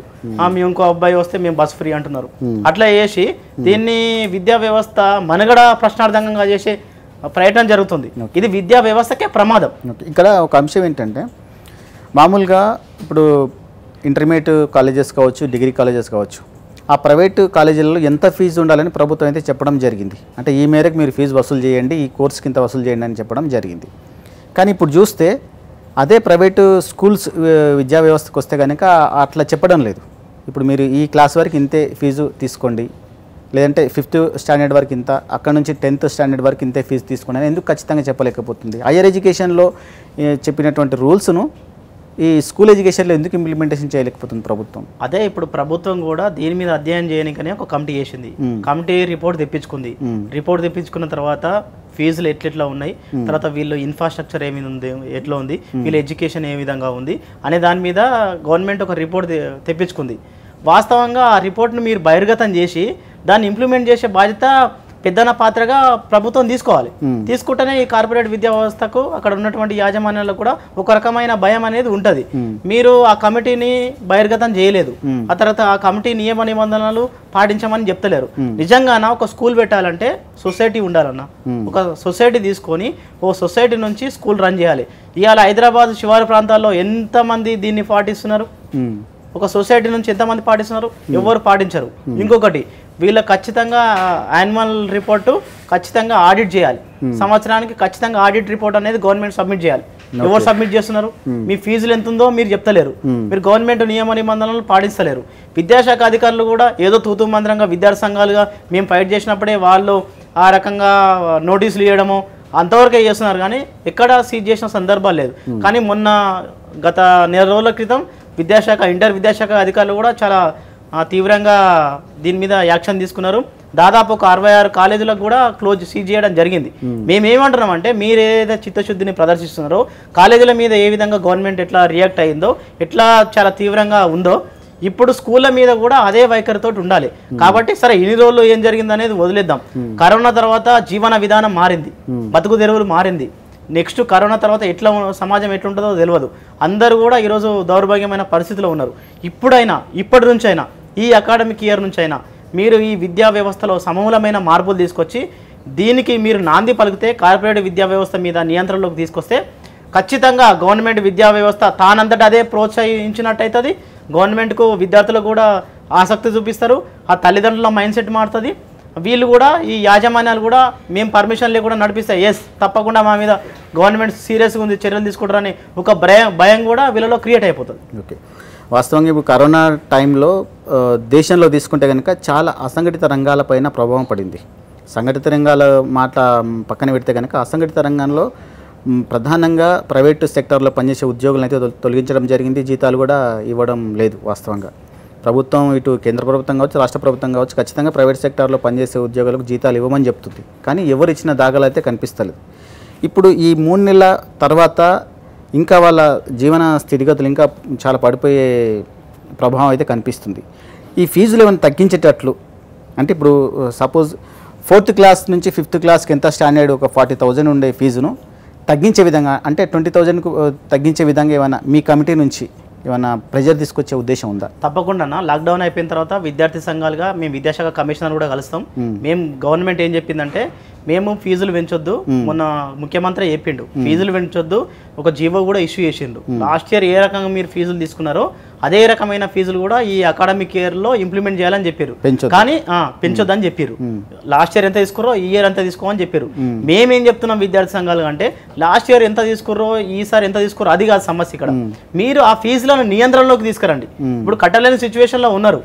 మీ ఇంకో అబ్బాయి వస్తే మేము బస్ ఫ్రీ అంటున్నారు అట్లా చేసి దీన్ని విద్యా వ్యవస్థ మనగడ ప్రశ్నార్థకంగా చేసే ప్రయత్నం జరుగుతుంది ఇది విద్యా వ్యవస్థకే ప్రమాదం ఇక్కడ ఒక అంశం ఏంటంటే మామూలుగా ఇప్పుడు ఇంటర్మీడియట్ కాలేజెస్ కావచ్చు డిగ్రీ కాలేజెస్ కావచ్చు ఆ ప్రైవేటు కాలేజీలలో ఎంత ఫీజు ఉండాలని ప్రభుత్వం అయితే చెప్పడం జరిగింది అంటే ఈ మేరకు మీరు ఫీజు వసూలు చేయండి ఈ కోర్సు కింద వసూలు చేయండి అని చెప్పడం జరిగింది కానీ ఇప్పుడు చూస్తే అదే ప్రైవేటు స్కూల్స్ విద్యా వ్యవస్థకు వస్తే కనుక అట్లా చెప్పడం లేదు ఇప్పుడు మీరు ఈ క్లాస్ వరకు ఇంతే ఫీజు తీసుకోండి లేదంటే ఫిఫ్త్ స్టాండర్డ్ వరకు ఇంత అక్కడ నుంచి టెన్త్ స్టాండర్డ్ వరకు ఇంతే ఫీజు తీసుకోండి ఎందుకు ఖచ్చితంగా చెప్పలేకపోతుంది హయ్యర్ ఎడ్యుకేషన్లో చెప్పినటువంటి రూల్స్ను ఈ స్కూల్ ఎడ్యుకేషన్లో ఎందుకు ఇంప్లిమెంటేషన్ చేయలేకపోతుంది ప్రభుత్వం అదే ఇప్పుడు ప్రభుత్వం కూడా దీని మీద అధ్యయనం చేయనికనే ఒక కమిటీ చేసింది కమిటీ రిపోర్ట్ తెప్పించుకుంది రిపోర్ట్ తెప్పించుకున్న తర్వాత ఫీజులు ఎట్లెట్లా ఉన్నాయి తర్వాత వీళ్ళు ఇన్ఫ్రాస్ట్రక్చర్ ఏమి ఉంది ఎట్లా ఉంది వీళ్ళ ఎడ్యుకేషన్ ఏ విధంగా ఉంది అనే దాని మీద గవర్నమెంట్ ఒక రిపోర్ట్ తెప్పించుకుంది వాస్తవంగా ఆ రిపోర్ట్ను మీరు బహిర్గతం చేసి దాన్ని ఇంప్లిమెంట్ చేసే బాధ్యత పెద్దన పాత్రగా ప్రభుత్వం తీసుకోవాలి తీసుకుంటేనే ఈ కార్పొరేట్ విద్యా వ్యవస్థకు అక్కడ ఉన్నటువంటి యాజమాన్యాలు కూడా ఒక రకమైన భయం అనేది ఉంటుంది మీరు ఆ కమిటీని బహిర్గతం చేయలేదు ఆ తర్వాత ఆ కమిటీ నియమ నిబంధనలు పాటించమని చెప్తలేరు నిజంగాన ఒక స్కూల్ పెట్టాలంటే సొసైటీ ఉండాలన్న ఒక సొసైటీ తీసుకొని ఓ సొసైటీ నుంచి స్కూల్ రన్ చేయాలి ఇవాళ హైదరాబాద్ శివారు ప్రాంతాల్లో ఎంతమంది దీన్ని పాటిస్తున్నారు ఒక సొసైటీ నుంచి ఎంతమంది పాటిస్తున్నారు ఎవరు పాటించరు hmm. ఇంకొకటి వీళ్ళ ఖచ్చితంగా యాన్యువల్ రిపోర్ట్ ఖచ్చితంగా ఆడిట్ చేయాలి hmm. సంవత్సరానికి ఖచ్చితంగా ఆడిట్ రిపోర్ట్ అనేది గవర్నమెంట్ సబ్మిట్ చేయాలి ఎవరు సబ్మిట్ చేస్తున్నారు hmm. మీ ఫీజులు ఎంత ఉందో మీరు చెప్తలేరు మీరు గవర్నమెంట్ నియమ నిబంధనలు పాటిస్తలేరు విద్యాశాఖ అధికారులు కూడా ఏదో తూతూ మంత్రంగా విద్యార్థి సంఘాలుగా మేము ఫైట్ చేసినప్పుడే వాళ్ళు ఆ రకంగా నోటీసులు ఇవ్వడము అంతవరకే చేస్తున్నారు కానీ ఎక్కడ సీజ్ చేసిన సందర్భాలు లేదు కానీ మొన్న గత నెల రోజుల క్రితం విద్యాశాఖ ఇంటర్ విద్యాశాఖ అధికారులు కూడా చాలా తీవ్రంగా దీని మీద యాక్షన్ తీసుకున్నారు దాదాపు ఒక అరవై ఆరు కాలేజీలకు కూడా క్లోజ్ సీజ్ చేయడం జరిగింది మేమేమంటున్నాం అంటే మీరు ఏదైతే చిత్తశుద్ధిని ప్రదర్శిస్తున్నారో కాలేజీల మీద ఏ విధంగా గవర్నమెంట్ ఎట్లా రియాక్ట్ అయిందో ఎట్లా చాలా తీవ్రంగా ఉందో ఇప్పుడు స్కూళ్ళ మీద కూడా అదే వైఖరితో ఉండాలి కాబట్టి సరే ఇన్ని రోజులు ఏం జరిగింది అనేది వదిలేద్దాం కరోనా తర్వాత జీవన విధానం మారింది బతుకు తెరువులు మారింది నెక్స్ట్ కరోనా తర్వాత ఎట్లా సమాజం ఎట్లుంటుందో తెలియదు అందరూ కూడా ఈరోజు దౌర్భాగ్యమైన పరిస్థితిలో ఉన్నారు ఇప్పుడైనా ఇప్పటి నుంచి అయినా ఈ అకాడమిక్ ఇయర్ నుంచి అయినా మీరు ఈ విద్యా వ్యవస్థలో సమూలమైన మార్పులు తీసుకొచ్చి దీనికి మీరు నాంది పలికితే కార్పొరేట్ విద్యా వ్యవస్థ మీద నియంత్రణలోకి తీసుకొస్తే ఖచ్చితంగా గవర్నమెంట్ విద్యా వ్యవస్థ తానంతటా అదే ప్రోత్సహించినట్టయితుంది గవర్నమెంట్కు విద్యార్థులు కూడా ఆసక్తి చూపిస్తారు ఆ తల్లిదండ్రుల మైండ్ సెట్ మారుతుంది వీళ్ళు కూడా ఈ యాజమాన్యాలు కూడా మేము పర్మిషన్ లేకుండా నడిపిస్తాయి ఎస్ తప్పకుండా మా మీద గవర్నమెంట్ సీరియస్గా ఉంది చర్యలు తీసుకుంటారని ఒక భయం భయం కూడా వీళ్ళలో క్రియేట్ అయిపోతుంది ఓకే వాస్తవంగా ఇప్పుడు కరోనా టైంలో దేశంలో తీసుకుంటే కనుక చాలా అసంఘటిత రంగాలపైన ప్రభావం పడింది సంఘటిత రంగాల మాట పక్కన పెడితే కనుక అసంఘటిత రంగంలో ప్రధానంగా ప్రైవేటు సెక్టర్లో పనిచేసే ఉద్యోగులను అయితే తొలగించడం జరిగింది జీతాలు కూడా ఇవ్వడం లేదు వాస్తవంగా ప్రభుత్వం ఇటు కేంద్ర ప్రభుత్వం కావచ్చు రాష్ట్ర ప్రభుత్వం కావచ్చు ఖచ్చితంగా ప్రైవేట్ సెక్టార్లో పనిచేసే ఉద్యోగులకు జీతాలు ఇవ్వమని చెప్తుంది కానీ ఎవరు ఇచ్చిన దాఖలు అయితే కనిపిస్తలేదు ఇప్పుడు ఈ మూడు నెలల తర్వాత ఇంకా వాళ్ళ జీవన స్థితిగతులు ఇంకా చాలా పడిపోయే ప్రభావం అయితే కనిపిస్తుంది ఈ ఫీజులు ఏమైనా తగ్గించేటట్లు అంటే ఇప్పుడు సపోజ్ ఫోర్త్ క్లాస్ నుంచి ఫిఫ్త్ క్లాస్కి ఎంత స్టాండర్డ్ ఒక ఫార్టీ థౌజండ్ ఉండే ఫీజును తగ్గించే విధంగా అంటే ట్వంటీ థౌజండ్కు తగ్గించే విధంగా ఏమైనా మీ కమిటీ నుంచి ఏమైనా ప్రెజర్ తీసుకొచ్చే ఉద్దేశం ఉందా తప్పకుండా లాక్డౌన్ అయిపోయిన తర్వాత విద్యార్థి సంఘాలుగా మేము విద్యాశాఖ కమిషనర్ కూడా కలుస్తాం మేము గవర్నమెంట్ ఏం చెప్పిందంటే మేము ఫీజులు పెంచొద్దు మొన్న ముఖ్యమంత్రి చెప్పిండు ఫీజులు పెంచొద్దు ఒక జీవో కూడా ఇష్యూ చేసిండు లాస్ట్ ఇయర్ ఏ రకంగా మీరు ఫీజులు తీసుకున్నారో అదే రకమైన ఫీజులు కూడా ఈ అకాడమిక్ ఇయర్ లో ఇంప్లిమెంట్ చేయాలని చెప్పారు కానీ పెంచొద్దు అని చెప్పారు లాస్ట్ ఇయర్ ఎంత తీసుకురో ఈ ఇయర్ ఎంత తీసుకోమని చెప్పారు మేమేం చెప్తున్నాం విద్యార్థి సంఘాలు అంటే లాస్ట్ ఇయర్ ఎంత తీసుకుర్రో ఈసారి ఎంత తీసుకుర్రో అది కాదు సమస్య ఇక్కడ మీరు ఆ ఫీజులను నియంత్రణలోకి తీసుకురండి ఇప్పుడు కట్టలేని సిచ్యువేషన్ లో ఉన్నారు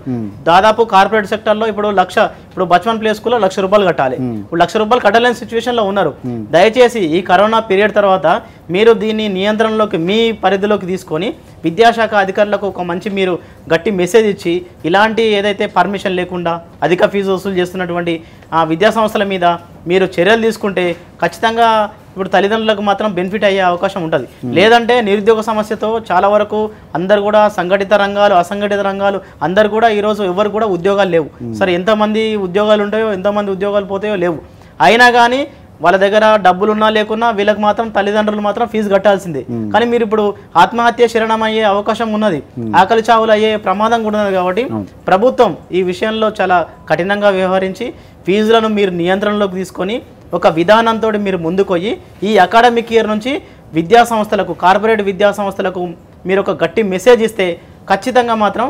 దాదాపు కార్పొరేట్ సెక్టర్ లో ఇప్పుడు లక్ష ఇప్పుడు బచ్మన్ ప్లే స్కూల్లో లక్ష రూపాయలు కట్టాలి ఇప్పుడు లక్ష రూపాయలు కట్టలేని సిచ్యువేషన్లో ఉన్నారు దయచేసి ఈ కరోనా పీరియడ్ తర్వాత మీరు దీన్ని నియంత్రణలోకి మీ పరిధిలోకి తీసుకొని విద్యాశాఖ అధికారులకు ఒక మంచి మీరు గట్టి మెసేజ్ ఇచ్చి ఇలాంటి ఏదైతే పర్మిషన్ లేకుండా అధిక ఫీజు వసూలు చేస్తున్నటువంటి ఆ విద్యా సంస్థల మీద మీరు చర్యలు తీసుకుంటే ఖచ్చితంగా ఇప్పుడు తల్లిదండ్రులకు మాత్రం బెనిఫిట్ అయ్యే అవకాశం ఉంటుంది లేదంటే నిరుద్యోగ సమస్యతో చాలా వరకు అందరు కూడా సంఘటిత రంగాలు అసంఘటిత రంగాలు అందరు కూడా ఈరోజు ఎవరు కూడా ఉద్యోగాలు లేవు సరే ఎంతమంది ఉద్యోగాలు ఉంటాయో ఎంతమంది ఉద్యోగాలు పోతాయో లేవు అయినా కానీ వాళ్ళ దగ్గర డబ్బులు ఉన్నా లేకున్నా వీళ్ళకి మాత్రం తల్లిదండ్రులు మాత్రం ఫీజు కట్టాల్సిందే కానీ మీరు ఇప్పుడు ఆత్మహత్య శరణం అయ్యే అవకాశం ఉన్నది ఆకలి చావులు అయ్యే ప్రమాదం కూడా ఉన్నది కాబట్టి ప్రభుత్వం ఈ విషయంలో చాలా కఠినంగా వ్యవహరించి ఫీజులను మీరు నియంత్రణలోకి తీసుకొని ఒక విధానంతో మీరు ముందుకు పోయి ఈ అకాడమిక్ ఇయర్ నుంచి విద్యా సంస్థలకు కార్పొరేట్ విద్యా సంస్థలకు మీరు ఒక గట్టి మెసేజ్ ఇస్తే ఖచ్చితంగా మాత్రం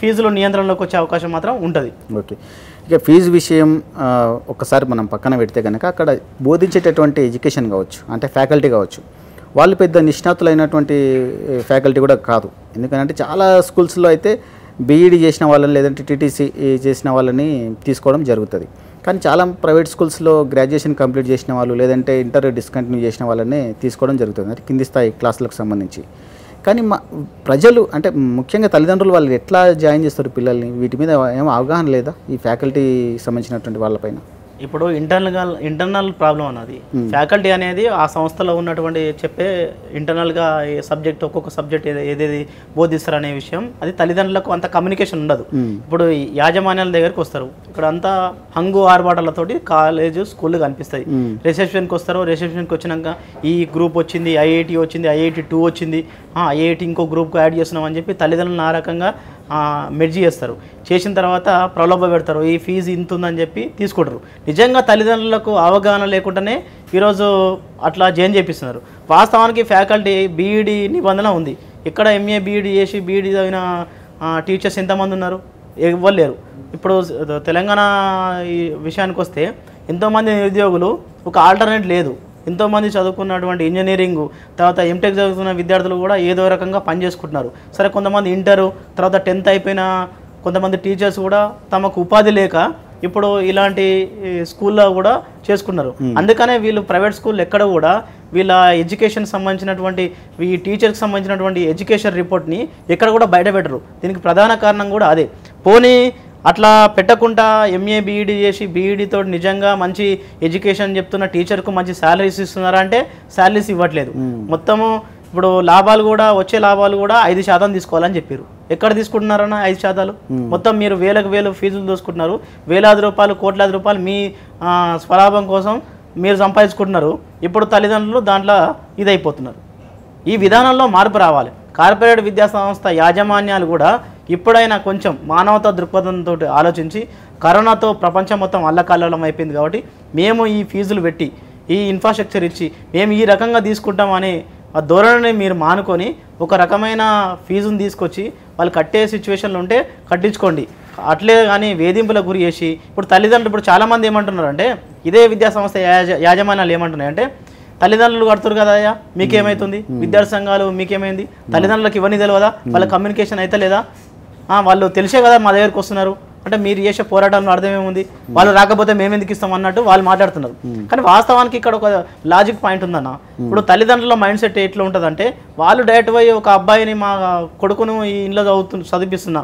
ఫీజులు నియంత్రణలోకి వచ్చే అవకాశం మాత్రం ఉంటుంది ఓకే ఇక ఫీజు విషయం ఒకసారి మనం పక్కన పెడితే కనుక అక్కడ బోధించేటటువంటి ఎడ్యుకేషన్ కావచ్చు అంటే ఫ్యాకల్టీ కావచ్చు వాళ్ళు పెద్ద నిష్ణాతులైనటువంటి ఫ్యాకల్టీ కూడా కాదు ఎందుకంటే చాలా స్కూల్స్లో అయితే బీఈడి చేసిన వాళ్ళని లేదంటే టీటీసీ చేసిన వాళ్ళని తీసుకోవడం జరుగుతుంది కానీ చాలా ప్రైవేట్ స్కూల్స్లో గ్రాడ్యుయేషన్ కంప్లీట్ చేసిన వాళ్ళు లేదంటే ఇంటర్ డిస్కంటిన్యూ చేసిన వాళ్ళనే తీసుకోవడం జరుగుతుంది అంటే కింది స్థాయి క్లాసులకు సంబంధించి కానీ మా ప్రజలు అంటే ముఖ్యంగా తల్లిదండ్రులు వాళ్ళు ఎట్లా జాయిన్ చేస్తారు పిల్లల్ని వీటి మీద ఏం అవగాహన లేదా ఈ ఫ్యాకల్టీ సంబంధించినటువంటి వాళ్ళపైన ఇప్పుడు ఇంటర్నల్గా ఇంటర్నల్ ప్రాబ్లం అన్నది ఫ్యాకల్టీ hmm. అనేది ఆ సంస్థలో ఉన్నటువంటి చెప్పే ఇంటర్నల్గా సబ్జెక్ట్ ఒక్కొక్క సబ్జెక్ట్ ఏదేది బోధిస్తారనే విషయం అది తల్లిదండ్రులకు అంత కమ్యూనికేషన్ ఉండదు hmm. ఇప్పుడు యాజమాన్యాల దగ్గరికి వస్తారు ఇక్కడ అంతా హంగు ఆర్బాటలతోటి కాలేజ్ స్కూల్ కనిపిస్తాయి రిసెప్షన్కి hmm. వస్తారు రిసెప్షన్కి వచ్చినాక ఈ గ్రూప్ వచ్చింది ఐఐటి వచ్చింది ఐఐటి టూ వచ్చింది ఐఐటి ఇంకో గ్రూప్కి యాడ్ చేస్తున్నాం అని చెప్పి తల్లిదండ్రులను ఆ రకంగా మెర్జీ చేస్తారు చేసిన తర్వాత ప్రలోభ పెడతారు ఈ ఫీజు ఇంత ఉందని చెప్పి తీసుకుంటారు నిజంగా తల్లిదండ్రులకు అవగాహన లేకుండానే ఈరోజు అట్లా జాయిన్ చేపిస్తున్నారు వాస్తవానికి ఫ్యాకల్టీ బీఈడీ నిబంధన ఉంది ఇక్కడ ఎంఏ బీఈడీ చేసి బీఈడీ చదివిన టీచర్స్ ఎంతమంది ఉన్నారు ఇవ్వలేరు ఇప్పుడు తెలంగాణ ఈ విషయానికి వస్తే ఎంతోమంది నిరుద్యోగులు ఒక ఆల్టర్నేట్ లేదు ఎంతోమంది చదువుకున్నటువంటి ఇంజనీరింగ్ తర్వాత ఎంటెక్ చదువుతున్న విద్యార్థులు కూడా ఏదో రకంగా పనిచేసుకుంటున్నారు సరే కొంతమంది ఇంటరు తర్వాత టెన్త్ అయిపోయిన కొంతమంది టీచర్స్ కూడా తమకు ఉపాధి లేక ఇప్పుడు ఇలాంటి స్కూల్లో కూడా చేసుకున్నారు అందుకనే వీళ్ళు ప్రైవేట్ స్కూల్ ఎక్కడ కూడా వీళ్ళ ఎడ్యుకేషన్ సంబంధించినటువంటి ఈ టీచర్కి సంబంధించినటువంటి ఎడ్యుకేషన్ రిపోర్ట్ని ఎక్కడ కూడా బయట పెట్టరు దీనికి ప్రధాన కారణం కూడా అదే పోనీ అట్లా పెట్టకుండా ఎంఏ బీఈడి e చేసి బీఈడితో e నిజంగా మంచి ఎడ్యుకేషన్ చెప్తున్న టీచర్కు మంచి శాలరీస్ ఇస్తున్నారా అంటే శాలరీస్ ఇవ్వట్లేదు మొత్తము ఇప్పుడు లాభాలు కూడా వచ్చే లాభాలు కూడా ఐదు శాతం తీసుకోవాలని చెప్పారు ఎక్కడ తీసుకుంటున్నారన్న ఐదు శాతాలు మొత్తం మీరు వేలకు వేలు ఫీజులు దోసుకుంటున్నారు వేలాది రూపాయలు కోట్లాది రూపాయలు మీ స్వలాభం కోసం మీరు సంపాదించుకుంటున్నారు ఇప్పుడు తల్లిదండ్రులు దాంట్లో ఇదైపోతున్నారు ఈ విధానంలో మార్పు రావాలి కార్పొరేట్ విద్యా సంస్థ యాజమాన్యాలు కూడా ఇప్పుడైనా కొంచెం మానవతా దృక్పథంతో ఆలోచించి కరోనాతో ప్రపంచం మొత్తం అల్లకల్లోలం అయిపోయింది కాబట్టి మేము ఈ ఫీజులు పెట్టి ఈ ఇన్ఫ్రాస్ట్రక్చర్ ఇచ్చి మేము ఈ రకంగా అనే ఆ ధోరణిని మీరు మానుకొని ఒక రకమైన ఫీజును తీసుకొచ్చి వాళ్ళు కట్టే సిచ్యువేషన్లు ఉంటే కట్టించుకోండి అట్లే కానీ వేధింపులకు గురి చేసి ఇప్పుడు తల్లిదండ్రులు ఇప్పుడు చాలామంది ఏమంటున్నారంటే ఇదే విద్యా సంస్థ యాజ యాజమాన్యాలు ఏమంటున్నాయంటే తల్లిదండ్రులు కడుతురు కదా అయ్యా మీకేమవుతుంది విద్యార్థి సంఘాలు మీకేమైంది తల్లిదండ్రులకు ఇవన్నీ తెలియదా వాళ్ళ కమ్యూనికేషన్ అయితే లేదా వాళ్ళు తెలిసే కదా మా దగ్గరకు వస్తున్నారు అంటే మీరు చేసే పోరాటాలను ఉంది వాళ్ళు రాకపోతే మేము ఎందుకు ఇస్తాం అన్నట్టు వాళ్ళు మాట్లాడుతున్నారు కానీ వాస్తవానికి ఇక్కడ ఒక లాజిక్ పాయింట్ ఉందన్న ఇప్పుడు తల్లిదండ్రుల మైండ్ సెట్ ఎట్లా ఉంటుందంటే వాళ్ళు డైరెక్ట్ పోయి ఒక అబ్బాయిని మా కొడుకును ఈ ఇంట్లో చదువుతు చదివిస్తున్నా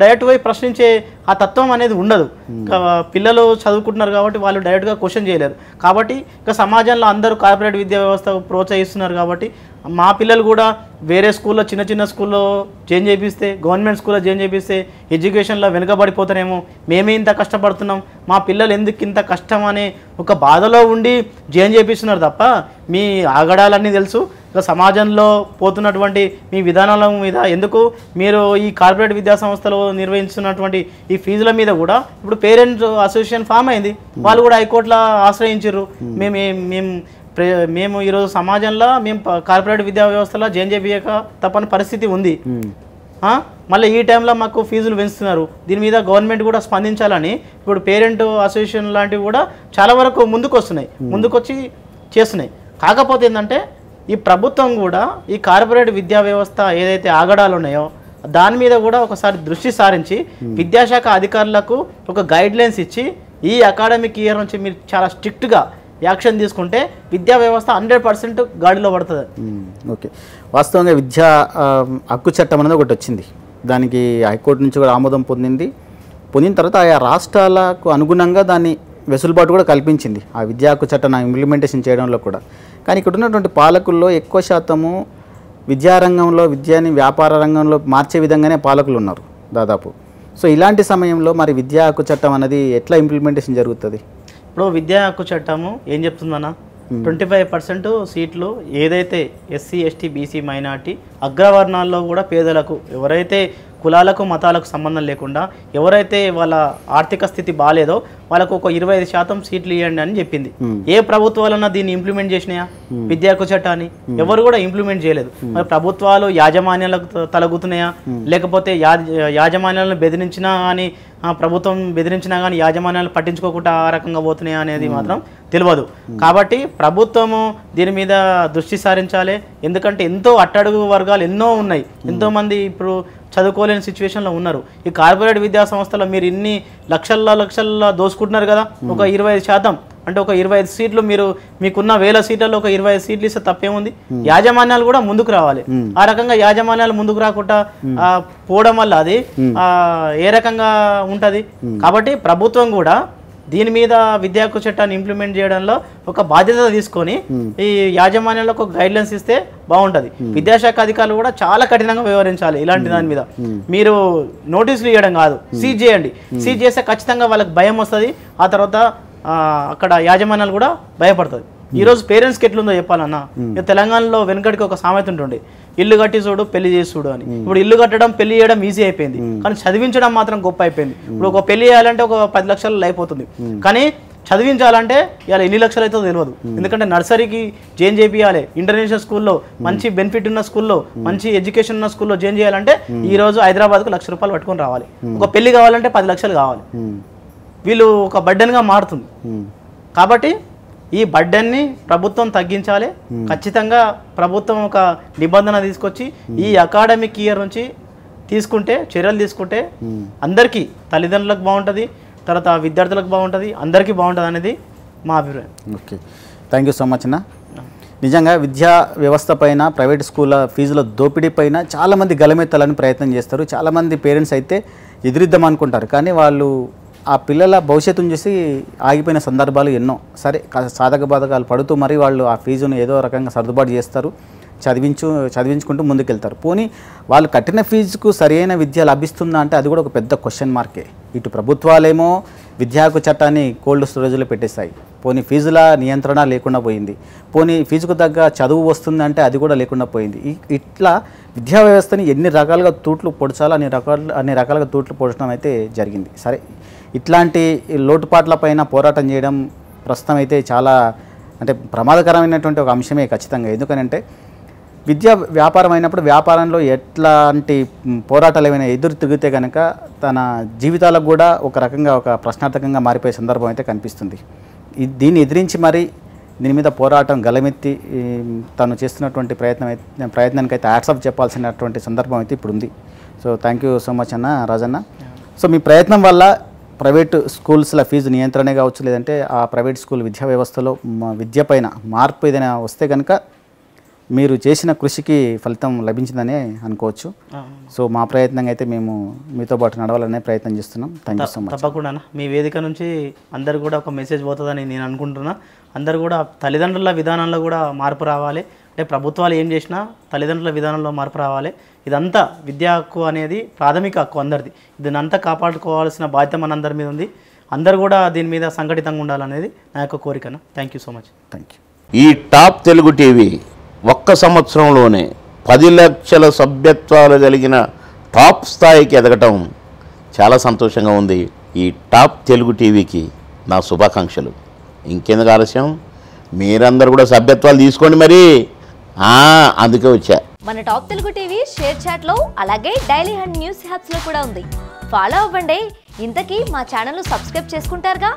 డైరెక్ట్ పోయి ప్రశ్నించే ఆ తత్వం అనేది ఉండదు hmm. పిల్లలు చదువుకుంటున్నారు కాబట్టి వాళ్ళు డైరెక్ట్గా క్వశ్చన్ చేయలేరు కాబట్టి ఇక సమాజంలో అందరూ కార్పొరేట్ విద్యా వ్యవస్థ ప్రోత్సహిస్తున్నారు కాబట్టి మా పిల్లలు కూడా వేరే స్కూల్లో చిన్న చిన్న స్కూల్లో జైన్ చేపిస్తే గవర్నమెంట్ స్కూల్లో జాయిన్ చేపిస్తే ఎడ్యుకేషన్లో వెనుకబడిపోతారేమో మేమే ఇంత కష్టపడుతున్నాం మా పిల్లలు ఎందుకు ఇంత కష్టం అనే ఒక బాధలో ఉండి జైన్ చేపిస్తున్నారు తప్ప మీ ఆగడాలన్నీ తెలుసు సమాజంలో పోతున్నటువంటి మీ విధానాల మీద ఎందుకు మీరు ఈ కార్పొరేట్ విద్యా సంస్థలు నిర్వహించున్నటువంటి ఈ ఫీజుల మీద కూడా ఇప్పుడు పేరెంట్ అసోసియేషన్ ఫామ్ అయింది hmm. వాళ్ళు కూడా హైకోర్టులో ఆశ్రయించారు మేము hmm. మేము మేము ఈరోజు సమాజంలో మేము కార్పొరేట్ విద్యా వ్యవస్థలో చేయక తప్పని పరిస్థితి ఉంది hmm. మళ్ళీ ఈ టైంలో మాకు ఫీజులు పెంచుతున్నారు దీని మీద గవర్నమెంట్ కూడా స్పందించాలని ఇప్పుడు పేరెంట్ అసోసియేషన్ లాంటివి కూడా చాలా వరకు ముందుకు వస్తున్నాయి ముందుకొచ్చి చేస్తున్నాయి కాకపోతే ఏంటంటే ఈ ప్రభుత్వం కూడా ఈ కార్పొరేట్ విద్యా వ్యవస్థ ఏదైతే ఆగడాలు ఉన్నాయో దాని మీద కూడా ఒకసారి దృష్టి సారించి hmm. విద్యాశాఖ అధికారులకు ఒక గైడ్ లైన్స్ ఇచ్చి ఈ అకాడమిక్ ఇయర్ నుంచి మీరు చాలా స్ట్రిక్ట్గా యాక్షన్ తీసుకుంటే విద్యా వ్యవస్థ హండ్రెడ్ పర్సెంట్ గాడిలో పడుతుంది ఓకే hmm. వాస్తవంగా విద్యా హక్కు చట్టం అనేది ఒకటి వచ్చింది దానికి హైకోర్టు నుంచి కూడా ఆమోదం పొందింది పొందిన తర్వాత ఆయా రాష్ట్రాలకు అనుగుణంగా దాన్ని వెసులుబాటు కూడా కల్పించింది ఆ విద్యా హక్కు చట్టం ఇంప్లిమెంటేషన్ చేయడంలో కూడా కానీ ఇక్కడ ఉన్నటువంటి పాలకుల్లో ఎక్కువ శాతము విద్యారంగంలో విద్యని వ్యాపార రంగంలో మార్చే విధంగానే పాలకులు ఉన్నారు దాదాపు సో ఇలాంటి సమయంలో మరి విద్యా హక్కు చట్టం అనేది ఎట్లా ఇంప్లిమెంటేషన్ జరుగుతుంది ఇప్పుడు విద్యా హక్కు చట్టము ఏం చెప్తుందన్నా ట్వంటీ ఫైవ్ పర్సెంట్ సీట్లు ఏదైతే ఎస్సీ ఎస్టీ బీసీ మైనార్టీ అగ్రవర్ణాల్లో కూడా పేదలకు ఎవరైతే కులాలకు మతాలకు సంబంధం లేకుండా ఎవరైతే వాళ్ళ ఆర్థిక స్థితి బాగాలేదో వాళ్ళకు ఒక ఇరవై ఐదు శాతం సీట్లు ఇవ్వండి అని చెప్పింది ఏ ప్రభుత్వాలన్నా దీన్ని ఇంప్లిమెంట్ చేసినాయా విద్యాకు చట్టాన్ని ఎవరు కూడా ఇంప్లిమెంట్ చేయలేదు మరి ప్రభుత్వాలు యాజమాన్యాలకు తలగుతున్నాయా లేకపోతే యాజమాన్యాలను బెదిరించినా కానీ ప్రభుత్వం బెదిరించినా కానీ యాజమాన్యాలు పట్టించుకోకుండా ఆ రకంగా పోతున్నాయా అనేది మాత్రం తెలియదు కాబట్టి ప్రభుత్వము దీని మీద దృష్టి సారించాలి ఎందుకంటే ఎంతో అట్టడుగు వర్గాలు ఎన్నో ఉన్నాయి ఎంతోమంది ఇప్పుడు చదువుకోలేని సిచ్యువేషన్లో ఉన్నారు ఈ కార్పొరేట్ విద్యా సంస్థలో మీరు ఇన్ని లక్షల లక్షల్లో దోసుకుంటున్నారు కదా ఒక ఇరవై శాతం అంటే ఒక ఇరవై ఐదు సీట్లు మీరు మీకున్న వేల సీట్లలో ఒక ఇరవై ఐదు సీట్లు ఇస్తే తప్పేముంది యాజమాన్యాలు కూడా ముందుకు రావాలి ఆ రకంగా యాజమాన్యాలు ముందుకు రాకుండా పోవడం వల్ల అది ఏ రకంగా ఉంటుంది కాబట్టి ప్రభుత్వం కూడా దీని మీద విద్యాకు చట్టాన్ని ఇంప్లిమెంట్ చేయడంలో ఒక బాధ్యత తీసుకొని hmm. ఈ యాజమాన్యాలకు ఒక గైడ్లైన్స్ ఇస్తే బాగుంటుంది hmm. విద్యాశాఖ అధికారులు కూడా చాలా కఠినంగా వ్యవహరించాలి ఇలాంటి దాని మీద hmm. మీరు నోటీసులు ఇవ్వడం కాదు సీజ్ చేయండి సీజ్ చేస్తే ఖచ్చితంగా వాళ్ళకి భయం వస్తుంది ఆ తర్వాత అక్కడ యాజమాన్యాలు కూడా భయపడుతుంది ఈ రోజు పేరెంట్స్కి ఎట్లుందో చెప్పాలన్నా తెలంగాణలో వెనుకటికి ఒక సామెత ఉంటుండే ఇల్లు కట్టి చూడు పెళ్లి చేసి చూడు అని ఇప్పుడు ఇల్లు కట్టడం పెళ్లి చేయడం ఈజీ అయిపోయింది కానీ చదివించడం మాత్రం గొప్ప అయిపోయింది ఇప్పుడు ఒక పెళ్లి చేయాలంటే ఒక పది లక్షలు అయిపోతుంది కానీ చదివించాలంటే ఇవాళ ఎన్ని లక్షలు అవుతుందో తెలియదు ఎందుకంటే నర్సరీకి జేన్ చేయాలి ఇంటర్నేషనల్ స్కూల్లో మంచి బెనిఫిట్ ఉన్న స్కూల్లో మంచి ఎడ్యుకేషన్ ఉన్న స్కూల్లో జేన్ చేయాలంటే ఈ రోజు హైదరాబాద్కు లక్ష రూపాయలు పట్టుకొని రావాలి ఒక పెళ్లి కావాలంటే పది లక్షలు కావాలి వీళ్ళు ఒక బడ్డన్గా మారుతుంది కాబట్టి ఈ బడ్డెన్ని ప్రభుత్వం తగ్గించాలి ఖచ్చితంగా ప్రభుత్వం ఒక నిబంధన తీసుకొచ్చి ఈ అకాడమిక్ ఇయర్ నుంచి తీసుకుంటే చర్యలు తీసుకుంటే అందరికీ తల్లిదండ్రులకు బాగుంటుంది తర్వాత విద్యార్థులకు బాగుంటుంది అందరికీ బాగుంటుంది అనేది మా అభిప్రాయం okay thank you so much అన్న నిజంగా విద్యా వ్యవస్థ పైన ప్రైవేట్ స్కూళ్ళ ఫీజుల దోపిడీ పైన చాలామంది గలమెత్తాలని ప్రయత్నం చేస్తారు చాలామంది పేరెంట్స్ అయితే ఎదురిద్దాం అనుకుంటారు కానీ వాళ్ళు ఆ పిల్లల భవిష్యత్తు చూసి ఆగిపోయిన సందర్భాలు ఎన్నో సరే సాధక బాధకాలు పడుతూ మరి వాళ్ళు ఆ ఫీజును ఏదో రకంగా సర్దుబాటు చేస్తారు చదివించు చదివించుకుంటూ ముందుకెళ్తారు పోనీ వాళ్ళు కట్టిన ఫీజుకు సరైన విద్య లభిస్తుందా అంటే అది కూడా ఒక పెద్ద క్వశ్చన్ మార్కే ఇటు ప్రభుత్వాలేమో విద్యాకు చట్టాన్ని కోల్డ్ స్టోరేజ్లో పెట్టేశాయి పోనీ ఫీజుల నియంత్రణ లేకుండా పోయింది పోనీ ఫీజుకు తగ్గ చదువు వస్తుందంటే అది కూడా లేకుండా పోయింది ఇట్లా విద్యా వ్యవస్థని ఎన్ని రకాలుగా తూట్లు పొడిచాలో అన్ని రకాలు అన్ని రకాలుగా తూట్లు పొడచడం అయితే జరిగింది సరే ఇట్లాంటి లోటుపాట్లపైన పోరాటం చేయడం ప్రస్తుతం అయితే చాలా అంటే ప్రమాదకరమైనటువంటి ఒక అంశమే ఖచ్చితంగా ఎందుకనంటే విద్యా వ్యాపారం అయినప్పుడు వ్యాపారంలో ఎట్లాంటి పోరాటాలు ఏమైనా ఎదురు తిరిగితే కనుక తన జీవితాలకు కూడా ఒక రకంగా ఒక ప్రశ్నార్థకంగా మారిపోయే సందర్భం అయితే కనిపిస్తుంది దీన్ని ఎదిరించి మరి దీని మీద పోరాటం గలమెత్తి తను చేస్తున్నటువంటి ప్రయత్నం ప్రయత్నానికి అయితే యాడ్స్ ఆఫ్ చెప్పాల్సినటువంటి సందర్భం అయితే ఇప్పుడు ఉంది so thank you so much అన్న రాజన్న సో మీ ప్రయత్నం వల్ల ప్రైవేట్ స్కూల్స్ల ఫీజు నియంత్రణే కావచ్చు లేదంటే ఆ ప్రైవేట్ స్కూల్ విద్యా వ్యవస్థలో విద్య పైన మార్పు ఏదైనా వస్తే కనుక మీరు చేసిన కృషికి ఫలితం లభించిందని అనుకోవచ్చు సో మా ప్రయత్నంగా అయితే మేము మీతో పాటు నడవాలనే ప్రయత్నం చేస్తున్నాం థ్యాంక్ యూ సో మచ్ తప్పకుండా మీ వేదిక నుంచి అందరు కూడా ఒక మెసేజ్ పోతుందని నేను అనుకుంటున్నా అందరు కూడా తల్లిదండ్రుల విధానంలో కూడా మార్పు రావాలి అంటే ప్రభుత్వాలు ఏం చేసినా తల్లిదండ్రుల విధానంలో మార్పు రావాలి ఇదంతా విద్యా హక్కు అనేది ప్రాథమిక హక్కు అందరిది అంతా కాపాడుకోవాల్సిన బాధ్యత మనందరి మీద ఉంది అందరు కూడా దీని మీద సంఘటితంగా ఉండాలనేది నా యొక్క కోరికను thank you so much thank you ఈ టాప్ తెలుగు టీవీ ఒక్క సంవత్సరంలోనే పది లక్షల సభ్యత్వాలు కలిగిన టాప్ స్థాయికి ఎదగటం చాలా సంతోషంగా ఉంది ఈ టాప్ తెలుగు టీవీకి నా శుభాకాంక్షలు ఇంకెందుకు ఆలస్యం మీరందరూ కూడా సభ్యత్వాలు తీసుకోండి మరి అందుకే వచ్చా మన top Telugu TV ShareChat లో అలాగే డైలీ హండ్ న్యూస్ హ్యాప్స్ లో కూడా ఉంది ఫాలో అవ్వండి ఇంతకీ మా ఛానల్ సబ్స్క్రైబ్ చేసుకుంటారుగా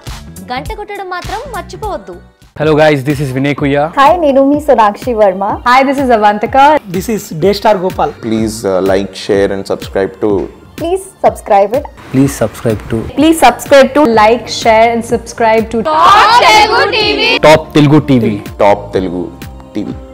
గంట కొట్టడం మాత్రం మర్చిపోవద్దు hello guys this is Vinay కుయ్యా హాయ్ నేను మీ Sonakshi Varma hi this is Avantika this is day star Gopal please like share and subscribe to please subscribe it please subscribe to please subscribe to like share and subscribe to top Telugu TV top Telugu TV top Telugu TV